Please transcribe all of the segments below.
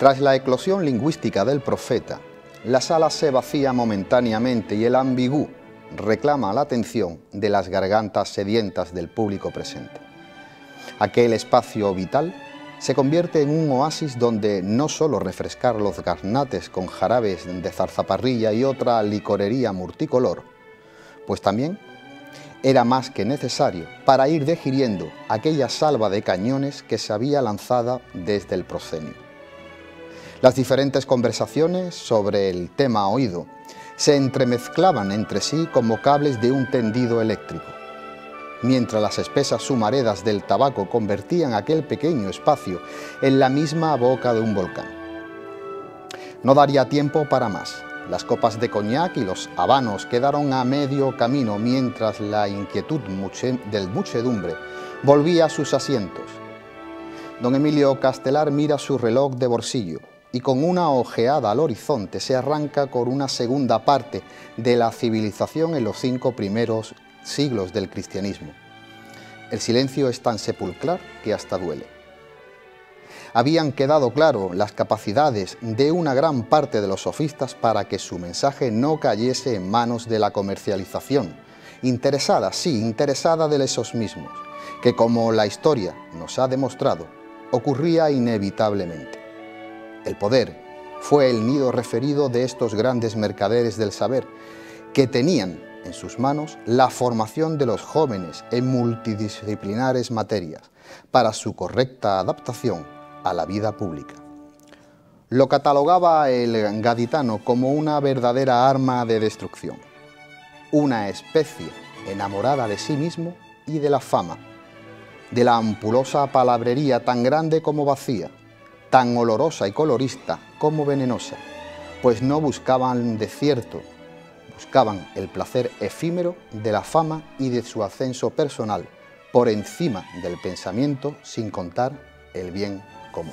Tras la eclosión lingüística del profeta, la sala se vacía momentáneamente y el ambigú reclama la atención de las gargantas sedientas del público presente. Aquel espacio vital se convierte en un oasis donde no solo refrescar los garnates con jarabes de zarzaparrilla y otra licorería multicolor, pues también era más que necesario para ir degiriendo aquella salva de cañones que se había lanzada desde el proscenio. Las diferentes conversaciones sobre el tema oído se entremezclaban entre sí como cables de un tendido eléctrico. Mientras las espesas sumaredas del tabaco convertían aquel pequeño espacio en la misma boca de un volcán. No daría tiempo para más. Las copas de coñac y los habanos quedaron a medio camino mientras la inquietud del muchedumbre volvía a sus asientos. Don Emilio Castelar mira su reloj de bolsillo y con una ojeada al horizonte se arranca con una segunda parte de la civilización en los cinco primeros siglos del cristianismo. El silencio es tan sepulcral que hasta duele. Habían quedado claro las capacidades de una gran parte de los sofistas para que su mensaje no cayese en manos de la comercialización, interesada, sí, interesada de esos mismos, que como la historia nos ha demostrado, ocurría inevitablemente el poder, fue el nido referido de estos grandes mercaderes del saber, que tenían en sus manos la formación de los jóvenes en multidisciplinares materias para su correcta adaptación a la vida pública. Lo catalogaba el gaditano como una verdadera arma de destrucción, una especie enamorada de sí mismo y de la fama, de la ampulosa palabrería tan grande como vacía, tan olorosa y colorista como venenosa, pues no buscaban desierto, buscaban el placer efímero de la fama y de su ascenso personal, por encima del pensamiento sin contar el bien común.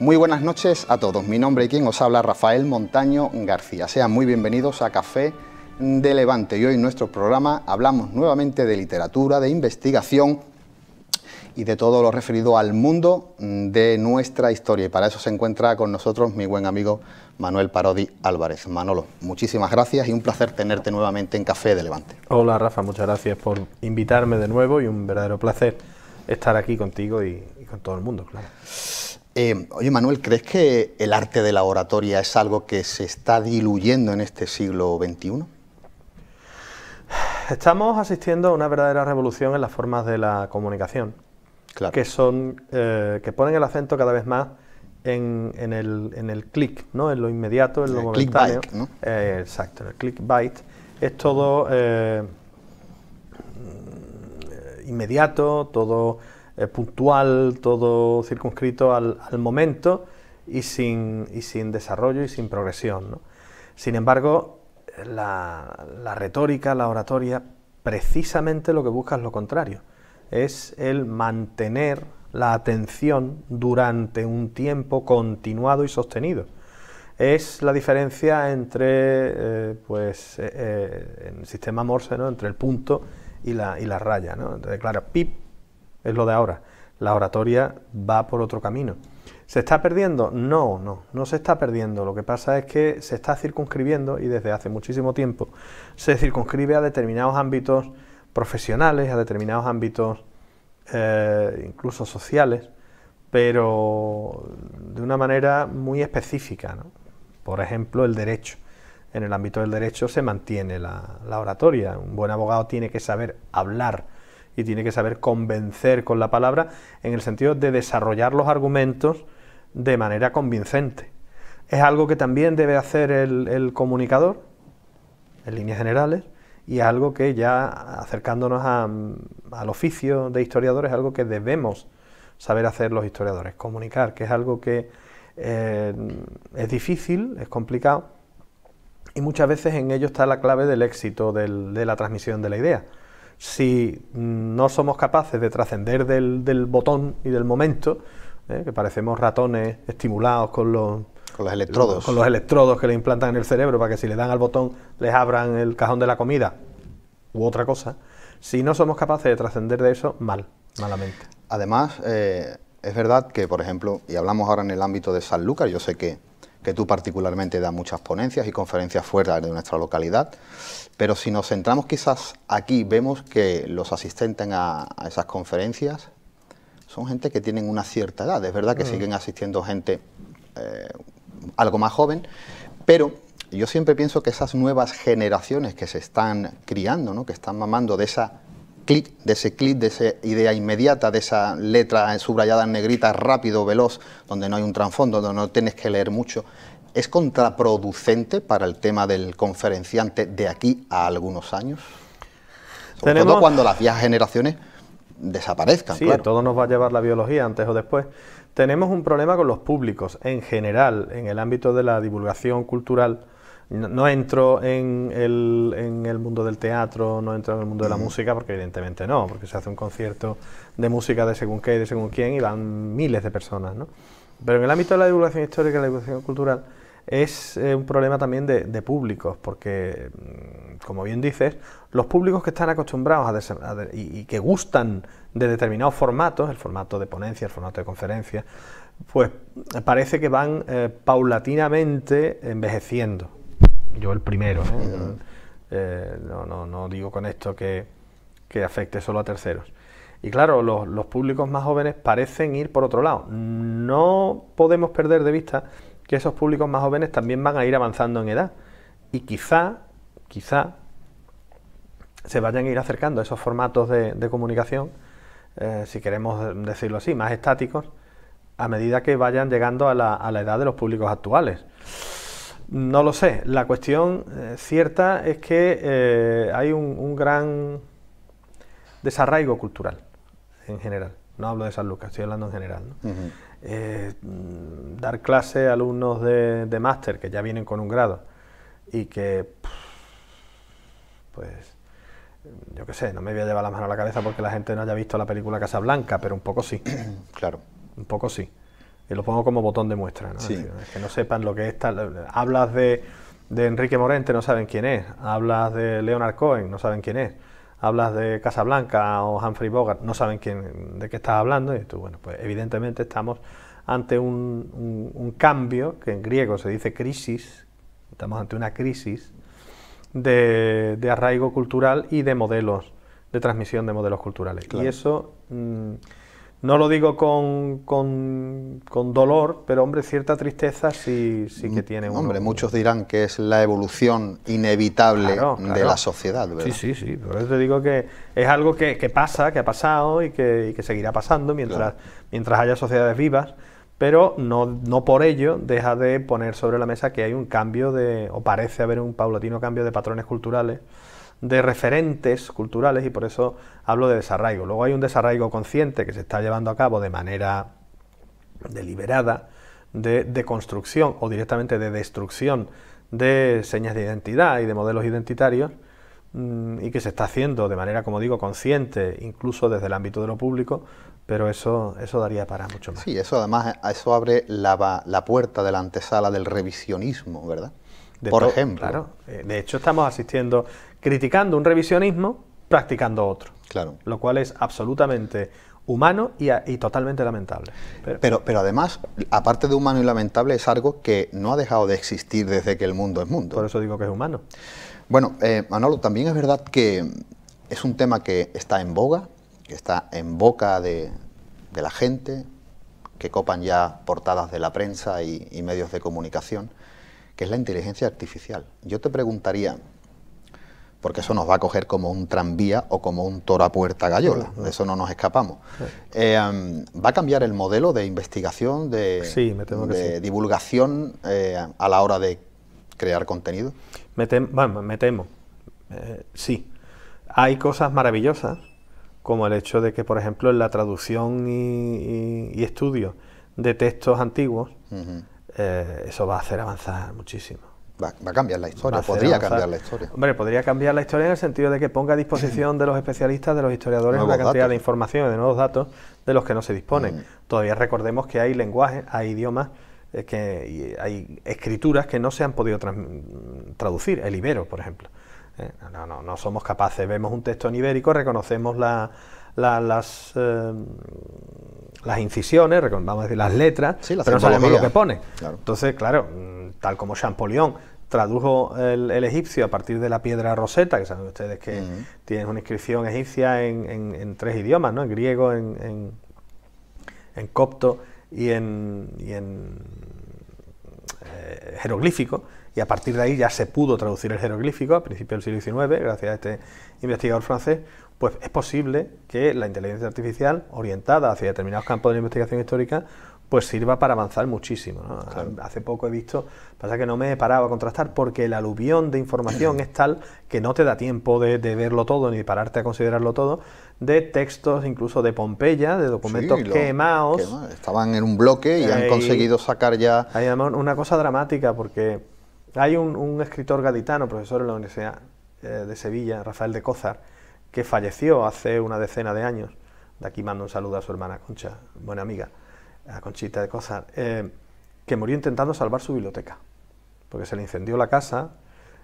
Muy buenas noches a todos, mi nombre y quien os habla Rafael Montaño García. Sean muy bienvenidos a Café de Levante y hoy en nuestro programa hablamos nuevamente de literatura, de investigación, y de todo lo referido al mundo mm, de nuestra historia. Y para eso se encuentra con nosotros mi buen amigo Manuel Parodi Álvarez. Manolo, muchísimas gracias y un placer tenerte nuevamente en Café de Levante. Hola Rafa, muchas gracias por invitarme de nuevo y un verdadero placer estar aquí contigo y, con todo el mundo, claro. Eh, oye Manuel, ¿crees que el arte de la oratoria es algo que se está diluyendo en este siglo XXI? Estamos asistiendo a una verdadera revolución en las formas de la comunicación que, son, eh, que ponen el acento cada vez más en, el, en clic, ¿no? en lo inmediato, en lo momentáneo. Eh, exacto, el click byte. Es todo eh, inmediato, todo puntual, todo circunscrito al, al momento y sin, sin, desarrollo y sin progresión. Sin embargo, la retórica, la oratoria, precisamente lo que busca es lo contrario es el mantener la atención durante un tiempo continuado y sostenido. Es la diferencia entre, eh, pues, eh, eh, el sistema Morse, ¿no? entre el punto y la, raya. Entonces, claro, pip es lo de ahora. La oratoria va por otro camino. ¿Se está perdiendo? No, no, no se está perdiendo. Lo que pasa es que se está circunscribiendo y desde hace muchísimo tiempo se circunscribe a determinados ámbitos profesionales, a determinados ámbitos eh, incluso sociales, pero de una manera muy específica. Por ejemplo, el derecho. En el ámbito del derecho se mantiene la, oratoria. Un buen abogado tiene que saber hablar y tiene que saber convencer con la palabra en el sentido de desarrollar los argumentos de manera convincente. Es algo que también debe hacer el comunicador, en líneas generales, y algo que ya acercándonos al oficio de historiadores, es algo que debemos saber hacer los historiadores, comunicar, que es algo que eh, es difícil, es complicado, y muchas veces en ello está la clave del éxito de la transmisión de la idea. Si no somos capaces de trascender del, botón y del momento, eh, que parecemos ratones estimulados con los, con los electrodos. Con los electrodos que le implantan en el cerebro para que si le dan al botón les abran el cajón de la comida u otra cosa. Si no somos capaces de trascender de eso, mal, malamente. Además, eh, es verdad que, por ejemplo, y hablamos ahora en el ámbito de San Lucas, yo sé que, que tú particularmente das muchas ponencias y conferencias fuera de nuestra localidad, pero si nos centramos quizás aquí, vemos que los asistentes a, esas conferencias son gente que tienen una cierta edad. Es verdad que mm. siguen asistiendo gente eh, algo más joven, pero yo siempre pienso que esas nuevas generaciones que se están criando, ¿no? que están mamando de esa clic, de ese clic, de esa idea inmediata, de esa letra subrayada en negrita, rápido, veloz, donde no hay un trasfondo, donde no tienes que leer mucho, ¿es contraproducente para el tema del conferenciante de aquí a algunos años? Sobre todo cuando las viejas generaciones desaparezcan. Sí, todo nos va a llevar la biología antes o después. Tenemos un problema con los públicos en general, en el ámbito de la divulgación cultural. No, entro en el, mundo del teatro, no entro en el mundo de la música, porque evidentemente no, porque se hace un concierto de música de según qué y de según quién y van miles de personas. ¿no? Pero en el ámbito de la divulgación histórica y la divulgación cultural es eh, un problema también de, de públicos, porque, mm, como bien dices, los públicos que están acostumbrados a y, que gustan de determinados formatos, el formato de ponencia, el formato de conferencia, pues eh, parece que van eh, paulatinamente envejeciendo. Yo el primero. ¿eh? no, no, no, digo con esto que, afecte solo a terceros. Y claro, los, los públicos más jóvenes parecen ir por otro lado. No podemos perder de vista que esos públicos más jóvenes también van a ir avanzando en edad. Y quizá, quizá, se vayan a ir acercando esos formatos de, comunicación, eh, si queremos decirlo así, más estáticos, a medida que vayan llegando a la, a la edad de los públicos actuales. No lo sé, la cuestión eh, cierta es que eh, hay un, gran desarraigo cultural en general. No hablo de San Lucas, estoy hablando en general. Mm, dar clase a alumnos de, de máster que ya vienen con un grado y que, pues, yo qué sé, no me voy a llevar la mano a la cabeza porque la gente no haya visto la película Casa Blanca, pero un poco sí. claro. Un poco sí. Y lo pongo como botón de muestra, que no sepan lo que es tal. Eh, hablas de, de, Enrique Morente, no saben quién es. Hablas de Leonard Cohen, no saben quién es. Hablas de Casa Blanca o Humphrey Bogart, no saben de qué estás hablando. Y tú, bueno, pues evidentemente estamos ante un cambio, que en griego se dice crisis, estamos ante una crisis, de, arraigo cultural y de modelos, de transmisión de modelos culturales. Y eso mm, no lo digo con, con, dolor, pero hombre, cierta tristeza sí, sí que mm, tiene. Uno. Hombre, muchos dirán que es la evolución inevitable de la sociedad, ¿verdad? Sí, sí, sí. Por eso te digo que es algo que, pasa, que ha pasado y que, seguirá pasando mientras, mientras haya sociedades vivas pero no, no, por ello deja de poner sobre la mesa que hay un cambio de, o parece haber un paulatino cambio de patrones culturales, de referentes culturales, y por eso hablo de desarraigo. Luego hay un desarraigo consciente que se está llevando a cabo de manera deliberada, de, de construcción o directamente de destrucción de señas de identidad y de modelos identitarios, mm, y que se está haciendo de manera, como digo, consciente, incluso desde el ámbito de lo público, pero eso, eso daría para mucho más. Sí, eso además eso abre la, puerta de la antesala del revisionismo, ¿verdad? Por ejemplo. Claro, eh, de hecho estamos asistiendo, criticando un revisionismo, practicando otro. Claro. Lo cual es absolutamente humano y, y totalmente lamentable. Pero, pero, además, aparte de humano y lamentable, es algo que no ha dejado de existir desde que el mundo es mundo. Por eso digo que es humano. Bueno, eh, Manolo, también es verdad que es un tema que está en boga, que está en boca de, la gente, que copan ya portadas de la prensa y, medios de comunicación, que es la inteligencia artificial. Yo te preguntaría, porque eso nos va a coger como un tranvía o como un toro a puerta gallola, de eso no nos escapamos. Eh, em, ¿Va a cambiar el modelo de investigación, de, divulgación eh, a la hora de crear contenido? Me, bueno, me temo, eh, sí. Hay cosas maravillosas como el hecho de que, por ejemplo, en la traducción y, estudio de textos antiguos, eh, eso va a hacer avanzar muchísimo. Va, a cambiar la historia, podría cambiar la historia. Hombre, podría cambiar la historia en el sentido de que ponga a disposición de los especialistas, de los historiadores, una cantidad de información y de nuevos datos de los que no se disponen. Mm. Todavía recordemos que hay lenguajes, hay idiomas eh, que hay escrituras que no se han podido traducir, el ibero, por ejemplo. ¿eh? no, no, somos capaces. Vemos un texto en ibérico, reconocemos eh, las, incisiones, recordamos las letras, pero no sabemos lo que pone. Entonces, claro, tal como Champollion tradujo el, egipcio a partir de la piedra roseta, que saben ustedes que tiene una inscripción egipcia en, tres idiomas, ¿no? en griego, en, en, copto y en, y eh, jeroglífico y a partir de ahí ya se pudo traducir el jeroglífico a principios del siglo XIX, gracias a este investigador francés, pues es posible que la inteligencia artificial, orientada hacia determinados campos de la investigación histórica, pues sirva para avanzar muchísimo. Hace poco he visto, pasa que no me he parado a contrastar porque el aluvión de información es tal que no te da tiempo de, verlo todo ni de pararte a considerarlo todo, de textos incluso de Pompeya, de documentos quemados. Estaban en un bloque y han conseguido sacar ya... Hay una cosa dramática porque hay un, escritor gaditano, profesor en la Universidad eh, de Sevilla, Rafael de Cózar, que falleció hace una decena de años. De aquí mando un saludo a su hermana Concha, buena amiga, a Conchita de Cózar, eh, que murió intentando salvar su biblioteca, porque se le incendió la casa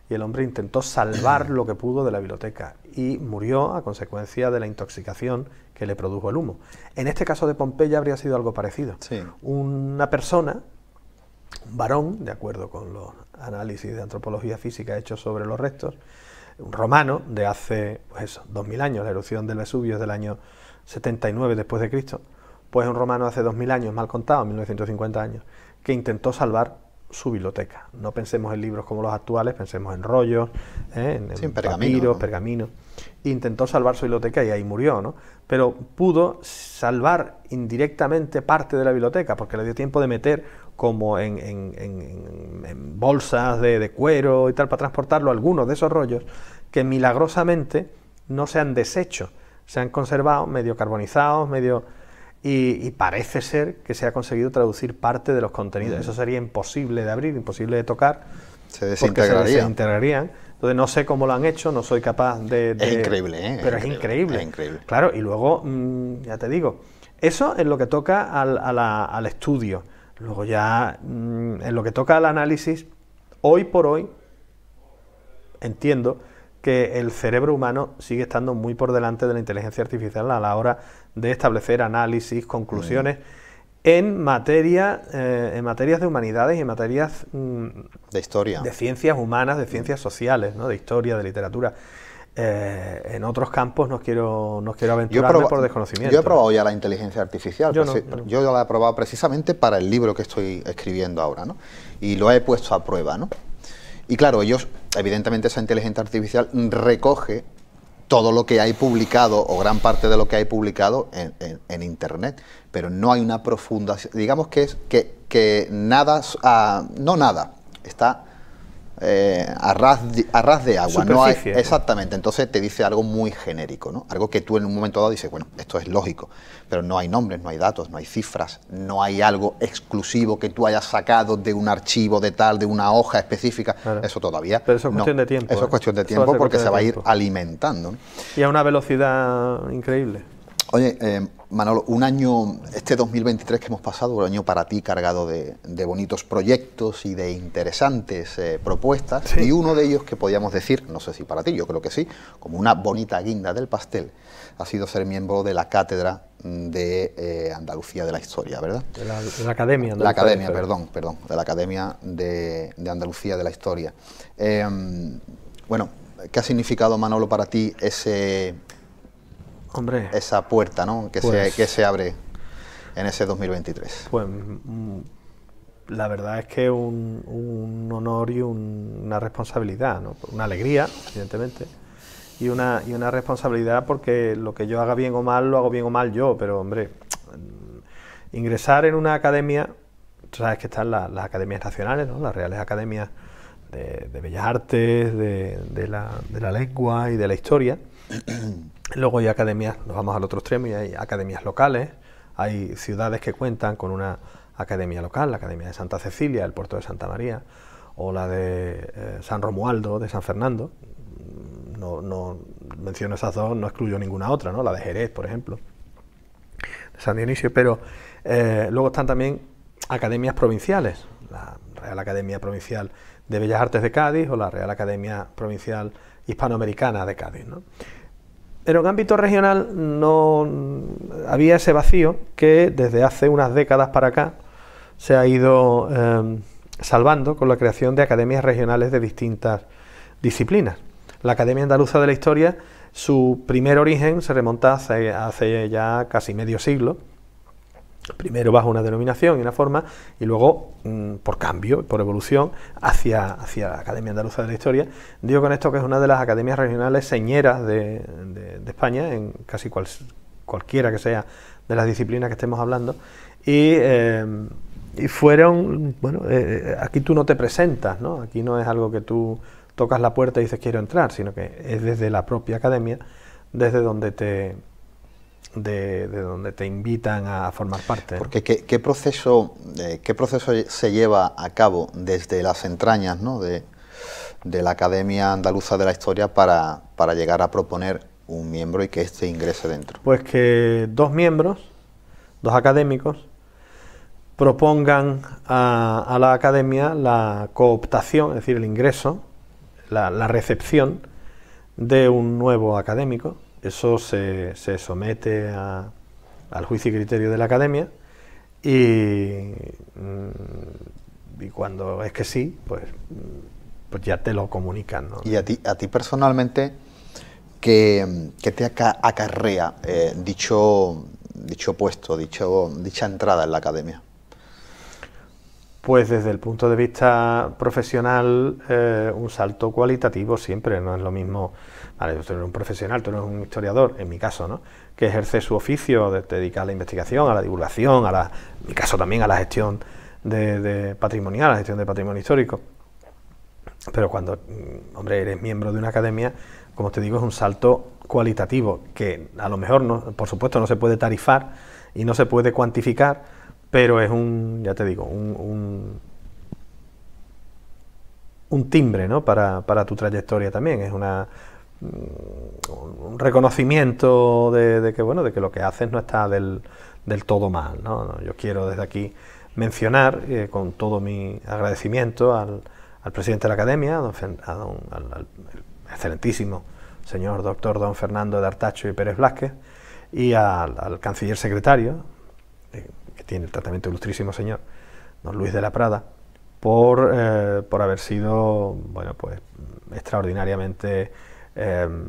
y el hombre intentó salvar lo que pudo de la biblioteca y murió a consecuencia de la intoxicación que le produjo el humo. En este caso de Pompeya habría sido algo parecido. Una persona, un varón, de acuerdo con los análisis de antropología física hecho sobre los restos, ...un romano de hace, pues eso, 2000 años, la erupción del Vesubio es del año 79 después de Cristo, pues un romano hace 2000 años, mal contado, 1950 años, que intentó salvar su biblioteca. No pensemos en libros como los actuales, pensemos en rollos, ¿eh? en, Intentó salvar su biblioteca y ahí murió, ¿no? Pero pudo salvar indirectamente parte de la biblioteca, porque le dio tiempo de meter como en, bolsas de, cuero y tal, para transportarlo, algunos de esos rollos, que milagrosamente no se han deshecho, se han conservado medio carbonizados, medio... Y, parece ser que se ha conseguido traducir parte de los contenidos. Eso sería imposible de abrir, imposible de tocar. Se desintegrarían. Se desintegrarían. Entonces no sé cómo lo han hecho, no soy capaz de... Es increíble, ¿eh? Pero es, increíble, es, increíble. Claro, y luego, mm, ya te digo, eso es lo que toca al, al estudio Luego ya, mm, en lo que toca al análisis, hoy por hoy, entiendo que el cerebro humano sigue estando muy por delante de la inteligencia artificial a la hora de establecer análisis, conclusiones. En, materia, eh, en materias de humanidades y en materias... Mm, de historia. De ciencias humanas, de ciencias sociales, ¿no? de historia, de literatura. Eh, en otros campos no quiero, no quiero aventurarme por desconocimiento. Yo he probado ya la inteligencia artificial. Yo, pues la he probado precisamente para el libro que estoy escribiendo ahora, ¿no? Y lo he puesto a prueba, ¿no? Y claro, ellos, evidentemente, esa inteligencia artificial recoge todo lo que hay publicado o gran parte de lo que hay publicado en, Internet, pero no hay una profunda... Digamos que es que, nada, ah, no nada, está eh, a, ras de, de, agua. No exactamente, entonces te dice algo muy genérico, ¿no? algo que tú en un momento dado dices, bueno, esto es lógico, pero no hay nombres, no hay datos, no hay cifras, no hay algo exclusivo que tú hayas sacado de un archivo, de tal, de una hoja específica, eso todavía. eso es cuestión de tiempo. Eso es ¿eh? cuestión de tiempo porque se va a ir alimentando. Y a una velocidad increíble. Oye, eh, Manolo, un año, este 2023 que hemos pasado, un año para ti cargado de, bonitos proyectos y de interesantes eh, propuestas, y uno de ellos que podíamos decir, no sé si para ti, yo creo que sí, como una bonita guinda del pastel, ha sido ser miembro de la cátedra de eh, Andalucía de la Historia, ¿verdad? De la, de Academia. Andalucía la Academia, perdón, perdón, de la Academia de Andalucía de la Historia. Em, bueno, ¿qué ha significado, Manolo, para ti ese esa puerta que, se, pues- que se abre en ese 2023. Pues mm, la verdad es que un, un honor y una responsabilidad, ¿no? una alegría, evidentemente, y una, y una responsabilidad porque lo que yo haga bien o mal, lo hago bien o mal yo, pero hombre, mm, ingresar en una academia, sabes que están las, academias nacionales, ¿no? las reales academias de, de bellas artes, de, de, la, de la lengua y de la historia. Luego hay academias, nos vamos al otro extremo y hay academias locales, hay ciudades que cuentan con una academia local, la Academia de Santa Cecilia, el puerto de Santa María, o la de eh, San Romualdo, de San Fernando. Mm, no, menciono esas dos, no excluyo ninguna otra, ¿no? la de Jerez, por ejemplo, de San Dionisio, pero eh, luego están también academias provinciales, la Real Academia Provincial de Bellas Artes de Cádiz o la Real Academia Provincial Hispanoamericana de Cádiz. En el ámbito regional no había ese vacío que desde hace unas décadas para acá se ha ido em, salvando con la creación de academias regionales de distintas disciplinas. La Academia Andaluza de la Historia, su primer origen se remonta hace ya casi medio siglo, Primero bajo una denominación y una forma, y luego, mm, por cambio, por evolución, hacia, hacia la Academia Andaluza de la Historia. Digo con esto que es una de las academias regionales señeras de, España, en casi cualquiera que sea de las disciplinas que estemos hablando. Y, eh, fueron, bueno, eh, eh, aquí tú no te presentas, ¿no? Aquí no es algo que tú tocas la puerta y dices quiero entrar, sino que es desde la propia academia, desde donde te, de, donde te invitan a formar parte. Porque ¿qué, proceso, ¿qué proceso eh, se lleva a cabo desde las entrañas de, la Academia Andaluza de la Historia para, llegar a proponer un miembro y que éste ingrese dentro? Pues que dos miembros, dos académicos, propongan a, la Academia la cooptación, es decir, el ingreso, la recepción de un nuevo académico eso se, somete al juicio y criterio de la academia mm, y, cuando es que sí, pues, pues ya te lo comunican. Y a ti, a ti personalmente, ¿qué, te acarrea eh, dicho, puesto, dicho, dicha entrada en la academia? Pues desde el punto de vista profesional, eh, un salto cualitativo siempre, no es lo mismo tú eres un profesional, tú eres un historiador, en mi caso, ¿no? Que ejerce su oficio, de, dedicar a la investigación, a la divulgación, a la, en mi caso también a la gestión de, patrimonial, a la gestión de patrimonio histórico. Pero cuando, mm, hombre, eres miembro de una academia, como te digo, es un salto cualitativo que a lo mejor, por supuesto, no se puede tarifar y no se puede cuantificar, pero es un, ya te digo, un, un timbre ¿no? para, para tu trayectoria también. Es una, Mm, un reconocimiento de, que bueno de que lo que haces no está del, todo mal yo quiero desde aquí mencionar eh, con todo mi agradecimiento al, al presidente de la academia al, excelentísimo señor doctor don Fernando de Artacho y Pérez Blázquez y al, canciller secretario eh, que tiene el tratamiento ilustrísimo señor don Luis de la Prada por, eh, por haber sido bueno pues extraordinariamente Em,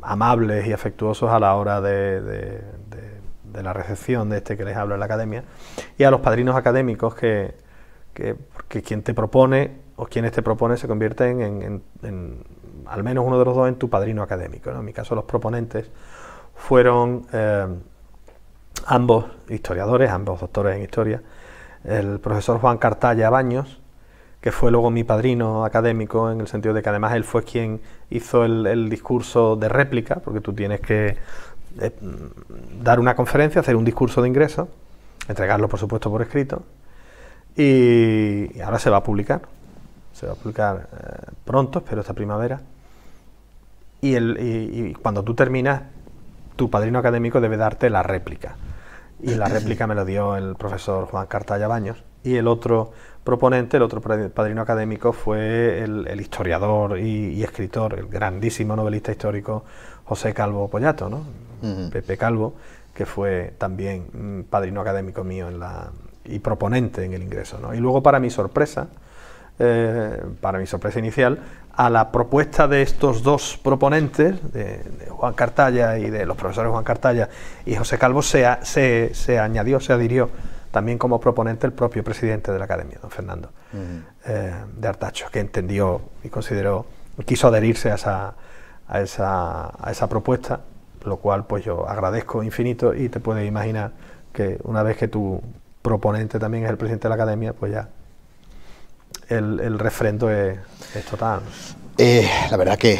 amables y afectuosos a la hora de, la recepción de este que les hablo en la academia, y a los padrinos académicos que, quien te propone o quienes te propone se convierten en, al menos uno de los dos en tu padrino académico. En mi caso los proponentes fueron em, ambos historiadores, ambos doctores en historia, el profesor Juan Cartalla Baños, que fue luego mi padrino académico, en el sentido de que además él fue quien hizo el, discurso de réplica, porque tú tienes que eh, dar una conferencia, hacer un discurso de ingreso, entregarlo por supuesto por escrito, y, ahora se va a publicar, se va a publicar eh, pronto, espero esta primavera, y, cuando tú terminas, tu padrino académico debe darte la réplica. Y la réplica me lo dio el profesor Juan Cartalla Baños. Y el otro proponente, el otro padrino académico fue el, historiador y, escritor, el grandísimo novelista histórico José Calvo Poyato, ¿no? Pepe Calvo, que fue también mm, padrino académico mío en la, y proponente en el ingreso. Y luego, para mi sorpresa, eh, para mi sorpresa inicial, a la propuesta de estos dos proponentes, de, Juan Cartalla y de los profesores Juan Cartalla y José Calvo, se, se, se añadió, se adhirió también como proponente el propio presidente de la Academia, don Fernando eh, de Artacho, que entendió y consideró, quiso adherirse a esa, a esa, propuesta, lo cual pues yo agradezco infinito y te puedes imaginar que una vez que tu proponente también es el presidente de la Academia, pues ya el, refrendo es, total. Eh, la verdad que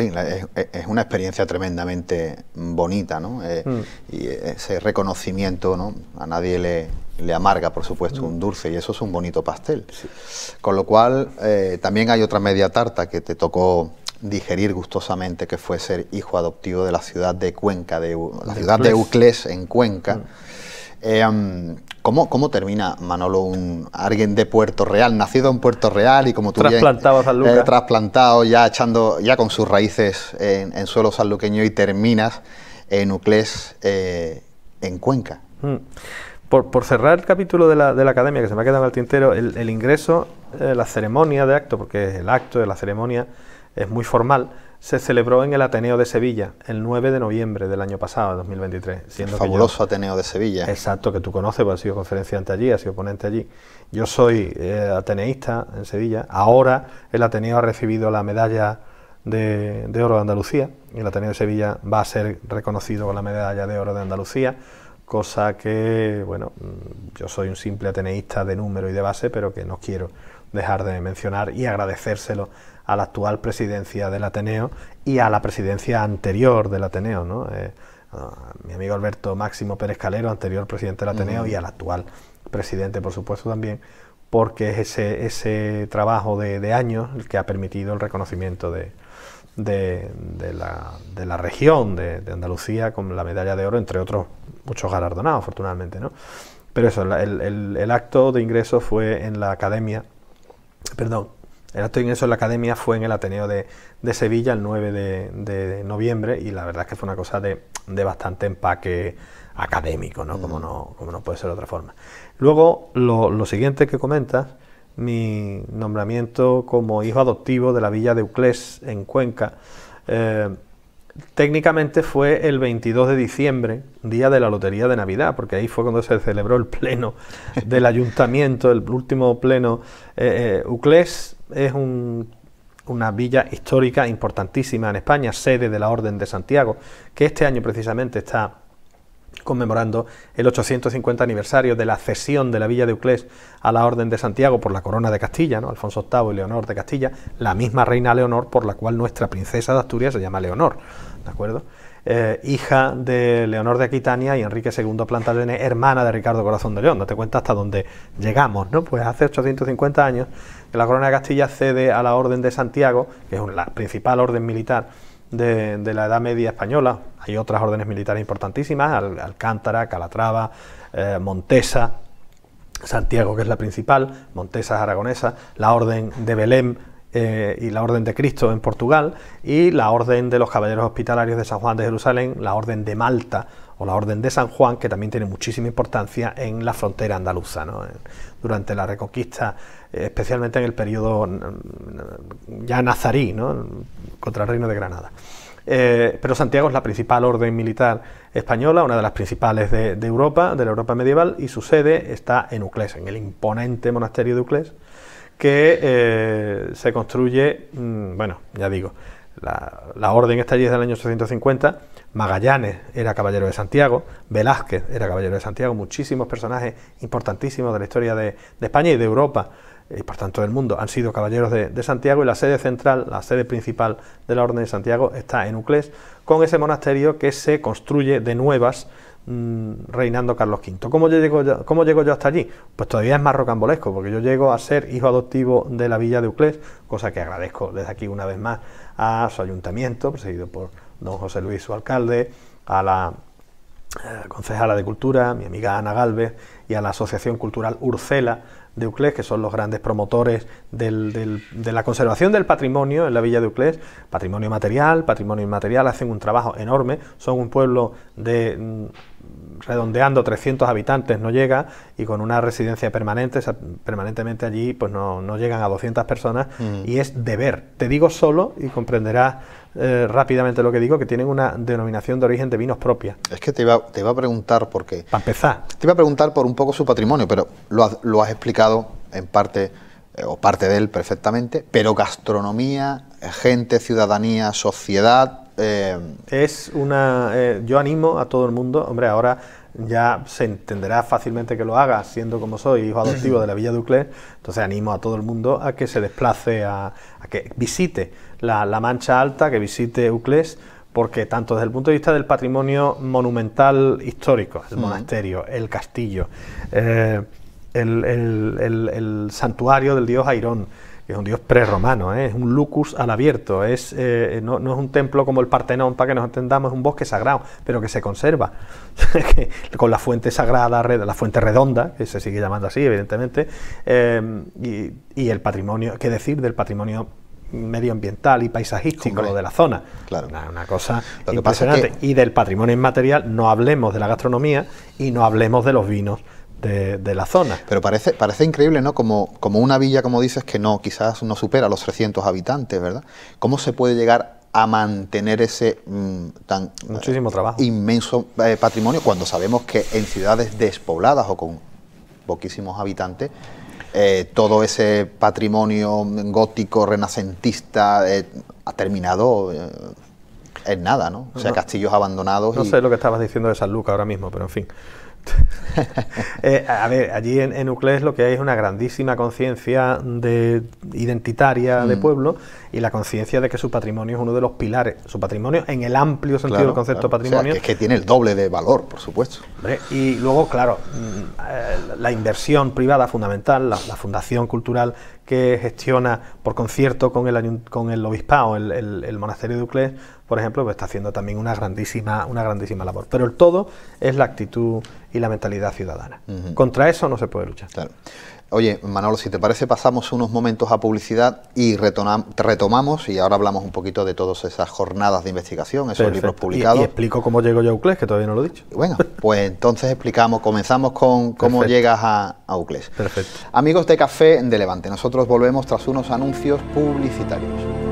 es, una experiencia tremendamente bonita, ¿no? Eh, mm. Y ese reconocimiento, ¿no? A nadie le, le amarga, por supuesto, mm. un dulce, y eso es un bonito pastel. Con lo cual, eh, también hay otra media tarta que te tocó digerir gustosamente, que fue ser hijo adoptivo de la ciudad de Cuenca, de, la ciudad de Euclés, en Cuenca. Mm. Eh, ¿Cómo, termina Manolo, un, alguien de Puerto Real, nacido en Puerto Real y como tú trasplantado a San eh, trasplantado, ya echando, ya con sus raíces en, suelo sanluqueño y terminas en Uclés, eh, en Cuenca? Hmm. Por, por, cerrar el capítulo de la, de la, academia, que se me ha quedado en el tintero, el, ingreso, eh, la ceremonia de acto, porque el acto de la ceremonia es muy formal, se celebró en el Ateneo de Sevilla el 9 de noviembre del año pasado, 2023. Siendo el fabuloso Ateneo de Sevilla. Exacto, que tú conoces, porque has sido conferenciante allí, has sido ponente allí. Yo soy eh, ateneísta en Sevilla. Ahora el Ateneo ha recibido la medalla de, de, oro de Andalucía y el Ateneo de Sevilla va a ser reconocido con la medalla de oro de Andalucía, cosa que, bueno, mm, yo soy un simple ateneísta de número y de base, pero que no quiero dejar de mencionar y agradecérselo a la actual presidencia del Ateneo y a la presidencia anterior del Ateneo, ¿no? Eh, mi amigo Alberto Máximo Pérez Calero, anterior presidente del Ateneo y al actual presidente, por supuesto, también, porque es ese, ese trabajo de, años el que ha permitido el reconocimiento de, de, la, de, la, región de, Andalucía con la medalla de oro, entre otros muchos galardonados, afortunadamente. ¿no? Pero eso, el acto de ingreso fue en la academia, perdón, el acto de ingreso en la academia fue en el Ateneo de, Sevilla el 9 de, noviembre y la verdad es que fue una cosa de, bastante empaque académico, ¿no? Como, mm. ¿no? como no puede ser de otra forma. Luego, lo, siguiente que comentas, mi nombramiento como hijo adoptivo de la villa de Euclés en Cuenca, eh, técnicamente fue el 22 de diciembre, día de la Lotería de Navidad, porque ahí fue cuando se celebró el pleno del ayuntamiento, el último pleno. Eh, eh, Uclés es una villa histórica importantísima en España, sede de la Orden de Santiago, que este año precisamente está conmemorando el 850 aniversario de la cesión de la villa de Euclés a la Orden de Santiago por la corona de Castilla, ¿no? Alfonso VIII y Leonor de Castilla, la misma reina Leonor por la cual nuestra princesa de Asturias se llama Leonor, ¿de acuerdo? Eh, hija de Leonor de Aquitania y Enrique II Plantagenet, hermana de Ricardo Corazón de León, no te cuenta hasta dónde llegamos, ¿no? Pues hace 850 años la corona de Castilla cede a la Orden de Santiago, que es la principal orden militar de, la Edad Media española. Hay otras órdenes militares importantísimas, Alcántara, Calatrava, eh, Montesa, Santiago, que es la principal, Montesa es aragonesa, la Orden de Belém eh, y la Orden de Cristo en Portugal, y la Orden de los Caballeros Hospitalarios de San Juan de Jerusalén, la Orden de Malta o la Orden de San Juan, que también tiene muchísima importancia en la frontera andaluza. Eh, durante la reconquista especialmente en el periodo mm, mm, ya nazarí, contra el reino de Granada. Eh, pero Santiago es la principal orden militar española, una de las principales de, Europa, de la Europa medieval, y su sede está en Uclés, en el imponente monasterio de Uclés, que eh, se construye, mm, bueno, ya digo, la, orden está allí desde el año 850, Magallanes era caballero de Santiago, Velázquez era caballero de Santiago, muchísimos personajes importantísimos de la historia de España y de Europa y por tanto del mundo han sido caballeros de, Santiago y la sede central, la sede principal de la Orden de Santiago está en Uclés, con ese monasterio que se construye de nuevas mm, reinando Carlos V. ¿Cómo llego yo, ¿Cómo llego yo hasta allí? Pues todavía es más rocambolesco, porque yo llego a ser hijo adoptivo de la villa de Uclés, cosa que agradezco desde aquí una vez más a su ayuntamiento, presidido por don José Luis, su alcalde, a la eh, concejala de Cultura, mi amiga Ana Galvez, y a la Asociación Cultural Urcela, de que son los grandes promotores de la conservación del patrimonio en la villa de Uclés, patrimonio material, patrimonio inmaterial, hacen un trabajo enorme, son un pueblo de mm, redondeando 300 habitantes no llega y con una residencia permanente, permanentemente allí pues no, llegan a 200 personas mm. y es deber, te digo solo y comprenderás eh, rápidamente lo que digo, que tienen una denominación de origen de vinos propia. Es que te iba, te a preguntar por qué. Para empezar. Te iba a preguntar por un poco su patrimonio, pero lo has, explicado en parte eh, o parte de él perfectamente, pero gastronomía, eh, gente, ciudadanía, sociedad... Es una... yo animo a todo el mundo, hombre, ahora ya se entenderá fácilmente que lo haga, siendo como soy hijo adoptivo de la Villa Ducler, entonces animo a todo el mundo a que se desplace, a, a que visite la, Mancha Alta, que visite Euclés, porque tanto desde el punto de vista del patrimonio monumental histórico, el monasterio, el castillo, eh, el, santuario del dios Airón, que es un dios prerromano, eh, es un lucus al abierto, es, eh, no, es un templo como el Partenón, para que nos entendamos, es un bosque sagrado, pero que se conserva, con la fuente sagrada, la fuente redonda, que se sigue llamando así, evidentemente, y, y el patrimonio, qué decir del patrimonio medioambiental y paisajístico de la zona. Claro. Una, cosa impresionante. Y del patrimonio inmaterial, no hablemos de la gastronomía y no hablemos de los vinos de, la zona. Pero parece, parece increíble, ¿no? Como, como una villa, como dices, que no, quizás no supera los 300 habitantes, ¿verdad? ¿Cómo se puede llegar a mantener ese mm, tan Muchísimo eh, trabajo. inmenso eh, patrimonio cuando sabemos que en ciudades despobladas o con poquísimos habitantes eh, todo ese patrimonio gótico, renacentista, eh, ha terminado eh, en nada, ¿no? O sea, castillos abandonados. No sé lo que estabas diciendo de San Luca ahora mismo, pero en fin. Eh, a ver, allí en, en lo que hay es una grandísima conciencia identitaria de mm. pueblo y la conciencia de que su patrimonio es uno de los pilares, su patrimonio en el amplio sentido del concepto patrimonio. es que tiene el doble de valor, por supuesto. Y luego, claro, mm, eh, la inversión privada fundamental, la fundación cultural que gestiona por concierto con el, con el obispado, el, el, monasterio de Uclés, por ejemplo, pues está haciendo también una grandísima, una grandísima labor. Pero el todo es la actitud y la mentalidad ciudadana. Contra eso no se puede luchar. Oye, Manolo, si te parece, pasamos unos momentos a publicidad y retomamos, y ahora hablamos un poquito de todas esas jornadas de investigación, esos libros publicados. Y, explico cómo llego yo a UCLES, que todavía no lo he dicho. Bueno, pues entonces explicamos, comenzamos con cómo llegas a, a UCLES. Perfecto. Amigos de Café de Levante, nosotros volvemos tras unos anuncios publicitarios.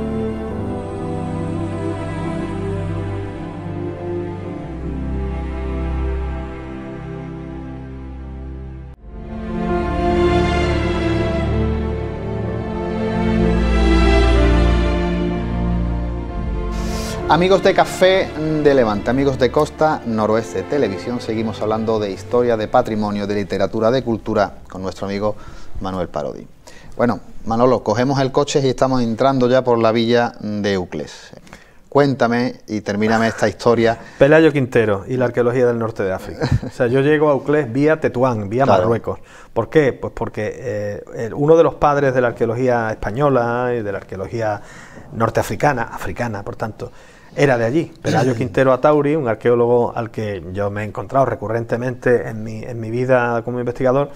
Amigos de Café de Levante, amigos de Costa Noroeste Televisión, seguimos hablando de historia, de patrimonio, de literatura, de cultura con nuestro amigo Manuel Parodi. Bueno, Manolo, cogemos el coche y estamos entrando ya por la villa de Euclés. Cuéntame y termíname esta historia. Pelayo Quintero y la arqueología del norte de África. O sea, yo llego a Euclés vía Tetuán, vía Marruecos. ¿Por qué? Pues porque eh, uno de los padres de la arqueología española y de la arqueología norteafricana, africana por tanto, era de allí. Pelayo Quintero Atauri, un arqueólogo al que yo me he encontrado recurrentemente en mi, vida como investigador,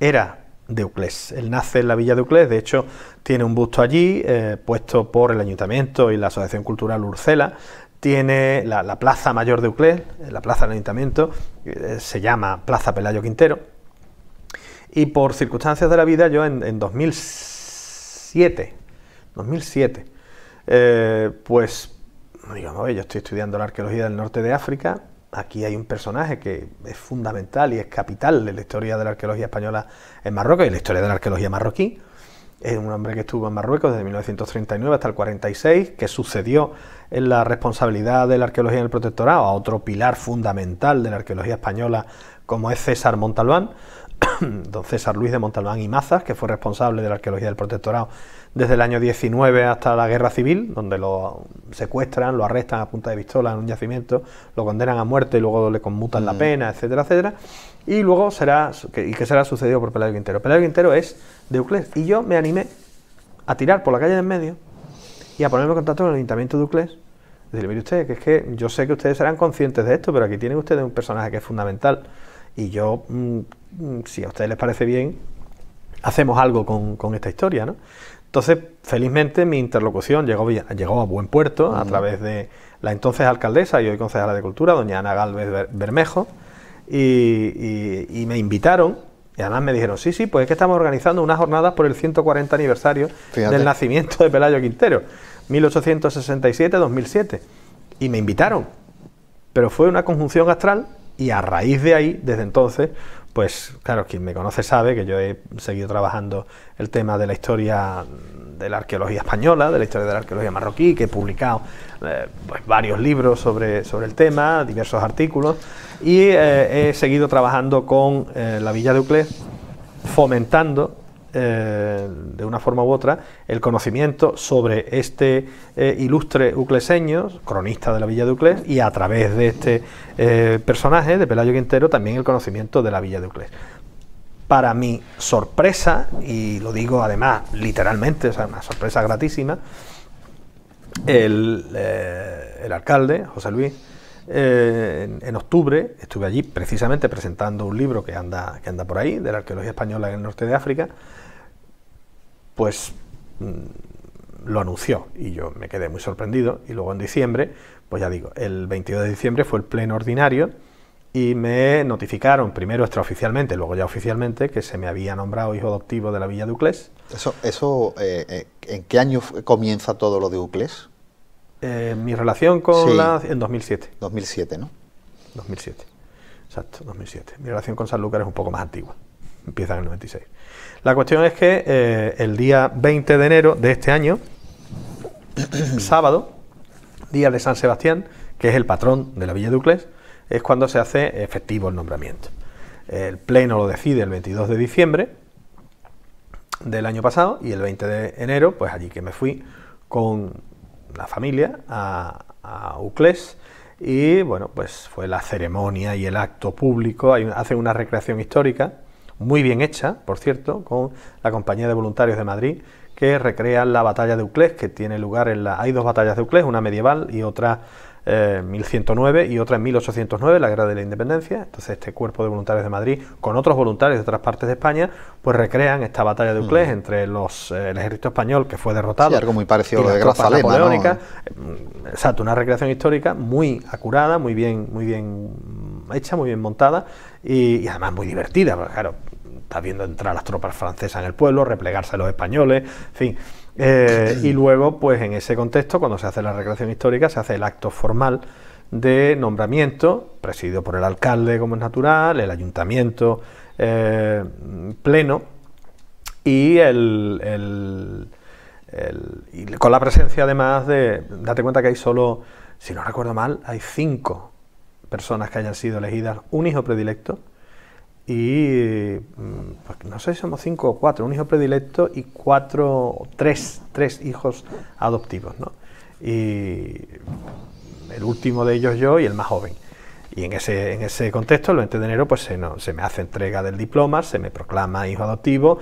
era de Euclés. Él nace en la villa de Euclés, de hecho tiene un busto allí, eh, puesto por el ayuntamiento y la Asociación Cultural Urcela. Tiene la, plaza mayor de Euclés, eh, la plaza del ayuntamiento, eh, se llama Plaza Pelayo Quintero. Y por circunstancias de la vida, yo en, 2007, 2007 pues yo estoy estudiando la arqueología del norte de África, aquí hay un personaje que es fundamental y es capital ...de la historia de la arqueología española en Marruecos y en la historia de la arqueología marroquí. Es un hombre que estuvo en Marruecos desde 1939 hasta el 46, que sucedió en la responsabilidad de la arqueología en el protectorado a otro pilar fundamental de la arqueología española como es César Montalbán, don César Luis de Montalbán y Mazas, que fue responsable de la arqueología del protectorado desde el año 19 hasta la guerra civil, donde lo secuestran, lo arrestan a punta de pistola en un yacimiento, lo condenan a muerte y luego le conmutan la mm. pena, etcétera, etcétera. Y luego será, y que será sucedido por Pelayo Quintero. Pelayo Quintero es de Euclés y yo me animé a tirar por la calle de en medio y a ponerme en contacto con el ayuntamiento de Euclés. Decirle, mire usted, que es que yo sé que ustedes serán conscientes de esto, pero aquí tienen ustedes un personaje que es fundamental. Y yo, mm, mm, si a ustedes les parece bien, hacemos algo con, con esta historia, ¿no? Entonces, felizmente mi interlocución llegó, llegó a buen puerto a través de la entonces alcaldesa y hoy concejala de Cultura, doña Ana Galvez Bermejo, y, me invitaron y además me dijeron, sí, sí, pues es que estamos organizando unas jornadas por el 140 aniversario del nacimiento de Pelayo Quintero, 1867-2007. Y me invitaron. Pero fue una conjunción astral y a raíz de ahí, desde entonces, pues claro, quien me conoce sabe que yo he seguido trabajando el tema de la historia de la arqueología española, de la historia de la arqueología marroquí, que he publicado eh, pues, varios libros sobre, sobre el tema, diversos artículos, y eh, he seguido trabajando con eh, la Villa de Euclés, fomentando eh, de una forma u otra, el conocimiento sobre este eh, ilustre ucleseño, cronista de la villa de Uclés, y a través de este eh, personaje, de Pelayo Quintero, también el conocimiento de la villa de Uclés. Para mi sorpresa, y lo digo además literalmente, o sea, una sorpresa gratísima, el, el alcalde, José Luis, en, en, octubre estuve allí precisamente presentando un libro que anda, que anda por ahí, de la arqueología española en el norte de África, pues mm, lo anunció y yo me quedé muy sorprendido y luego en diciembre, pues ya digo, el 22 de diciembre fue el pleno ordinario y me notificaron primero extraoficialmente, luego ya oficialmente, que se me había nombrado hijo adoptivo de la Villa de Uclés. ¿Eso, eso eh, eh, en qué año comienza todo lo de Uclés? Eh, mi relación con la... en 2007. 2007, ¿no? 2007, exacto, 2007. Mi relación con Lucas es un poco más antigua, empieza en el 96. La cuestión es que eh, el día 20 de enero de este año, sábado, día de San Sebastián, que es el patrón de la Villa de Uclés, es cuando se hace efectivo el nombramiento. El Pleno lo decide el 22 de diciembre del año pasado y el 20 de enero, pues allí que me fui con la familia a, Uclés, y bueno, pues fue la ceremonia y el acto público, hacen una recreación histórica muy bien hecha, por cierto, con la Compañía de Voluntarios de Madrid, que recrea la batalla de Euclés, que tiene lugar en la... Hay dos batallas de Euclés, una medieval y otra 1109 eh, y otra en 1809, la Guerra de la Independencia. Entonces este cuerpo de voluntarios de Madrid, con otros voluntarios de otras partes de España, pues recrean esta batalla de Euclés mm. entre los, eh, el ejército español que fue derrotado. algo muy parecido a lo de ¿no? Mm, exacto, una recreación histórica muy acurada, muy bien, muy bien hecha, muy bien montada y, además muy divertida, porque claro, está viendo entrar las tropas francesas en el pueblo, replegarse a los españoles, en fin. Eh, y luego, pues en ese contexto, cuando se hace la recreación histórica, se hace el acto formal de nombramiento, presidido por el alcalde, como es natural, el ayuntamiento eh, pleno y el, y con la presencia además de, date cuenta que hay solo, si no recuerdo mal, hay cinco personas que hayan sido elegidas un hijo predilecto, y mm, pues no sé, somos cinco o cuatro, un hijo predilecto y cuatro, tres, tres hijos adoptivos, ¿no? Y el último de ellos yo y el más joven. Y en ese, en ese contexto, el 20 de enero, pues se, no, se me hace entrega del diploma, se me proclama hijo adoptivo,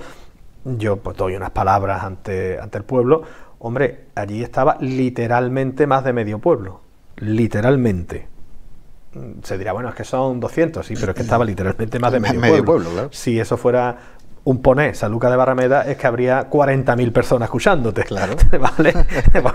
yo pues doy unas palabras ante el pueblo. Hombre, allí estaba literalmente más de medio pueblo, literalmente se dirá, bueno, es que son 200, sí, pero es que estaba literalmente más de medio, pueblo. Si eso fuera un ponés a Luca de Barrameda es que habría 40.000 personas escuchándote. Claro. ¿Vale?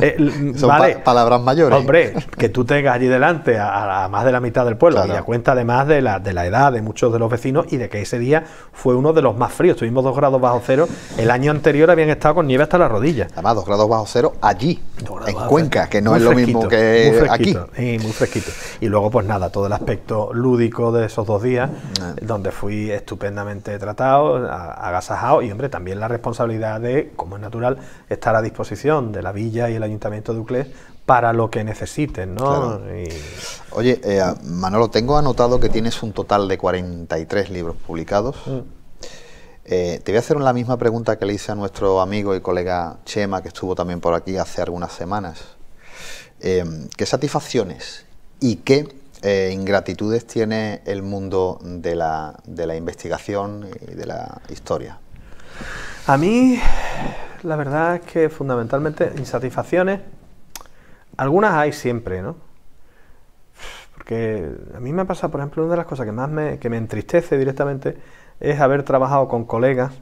Eh, Son palabras mayores. Hombre, que tú tengas allí delante a, más de la mitad del pueblo, y cuenta además de la, de la edad de muchos de los vecinos y de que ese día fue uno de los más fríos. Tuvimos dos grados bajo cero. El año anterior habían estado con nieve hasta las rodillas. Además, dos grados bajo cero allí, en Cuenca, que no es lo mismo que aquí. Y muy fresquito. Y luego, pues nada, todo el aspecto lúdico de esos dos días, ah. donde fui estupendamente tratado, agasajado y, hombre, también la responsabilidad de, como es natural, estar a disposición de la villa y el ayuntamiento de Uclés para lo que necesiten, ¿no? Oye, eh, Manolo, tengo anotado que tienes un total de 43 libros publicados. Mm. Eh, te voy a hacer la misma pregunta que le hice a nuestro amigo y colega Chema, que estuvo también por aquí hace algunas semanas. Eh, ¿Qué satisfacciones y qué eh, ingratitudes tiene el mundo de la, de la investigación y de la historia? A mí, la verdad es que fundamentalmente insatisfacciones, algunas hay siempre, ¿no? Porque a mí me pasa, por ejemplo, una de las cosas que más me, que me entristece directamente es haber trabajado con colegas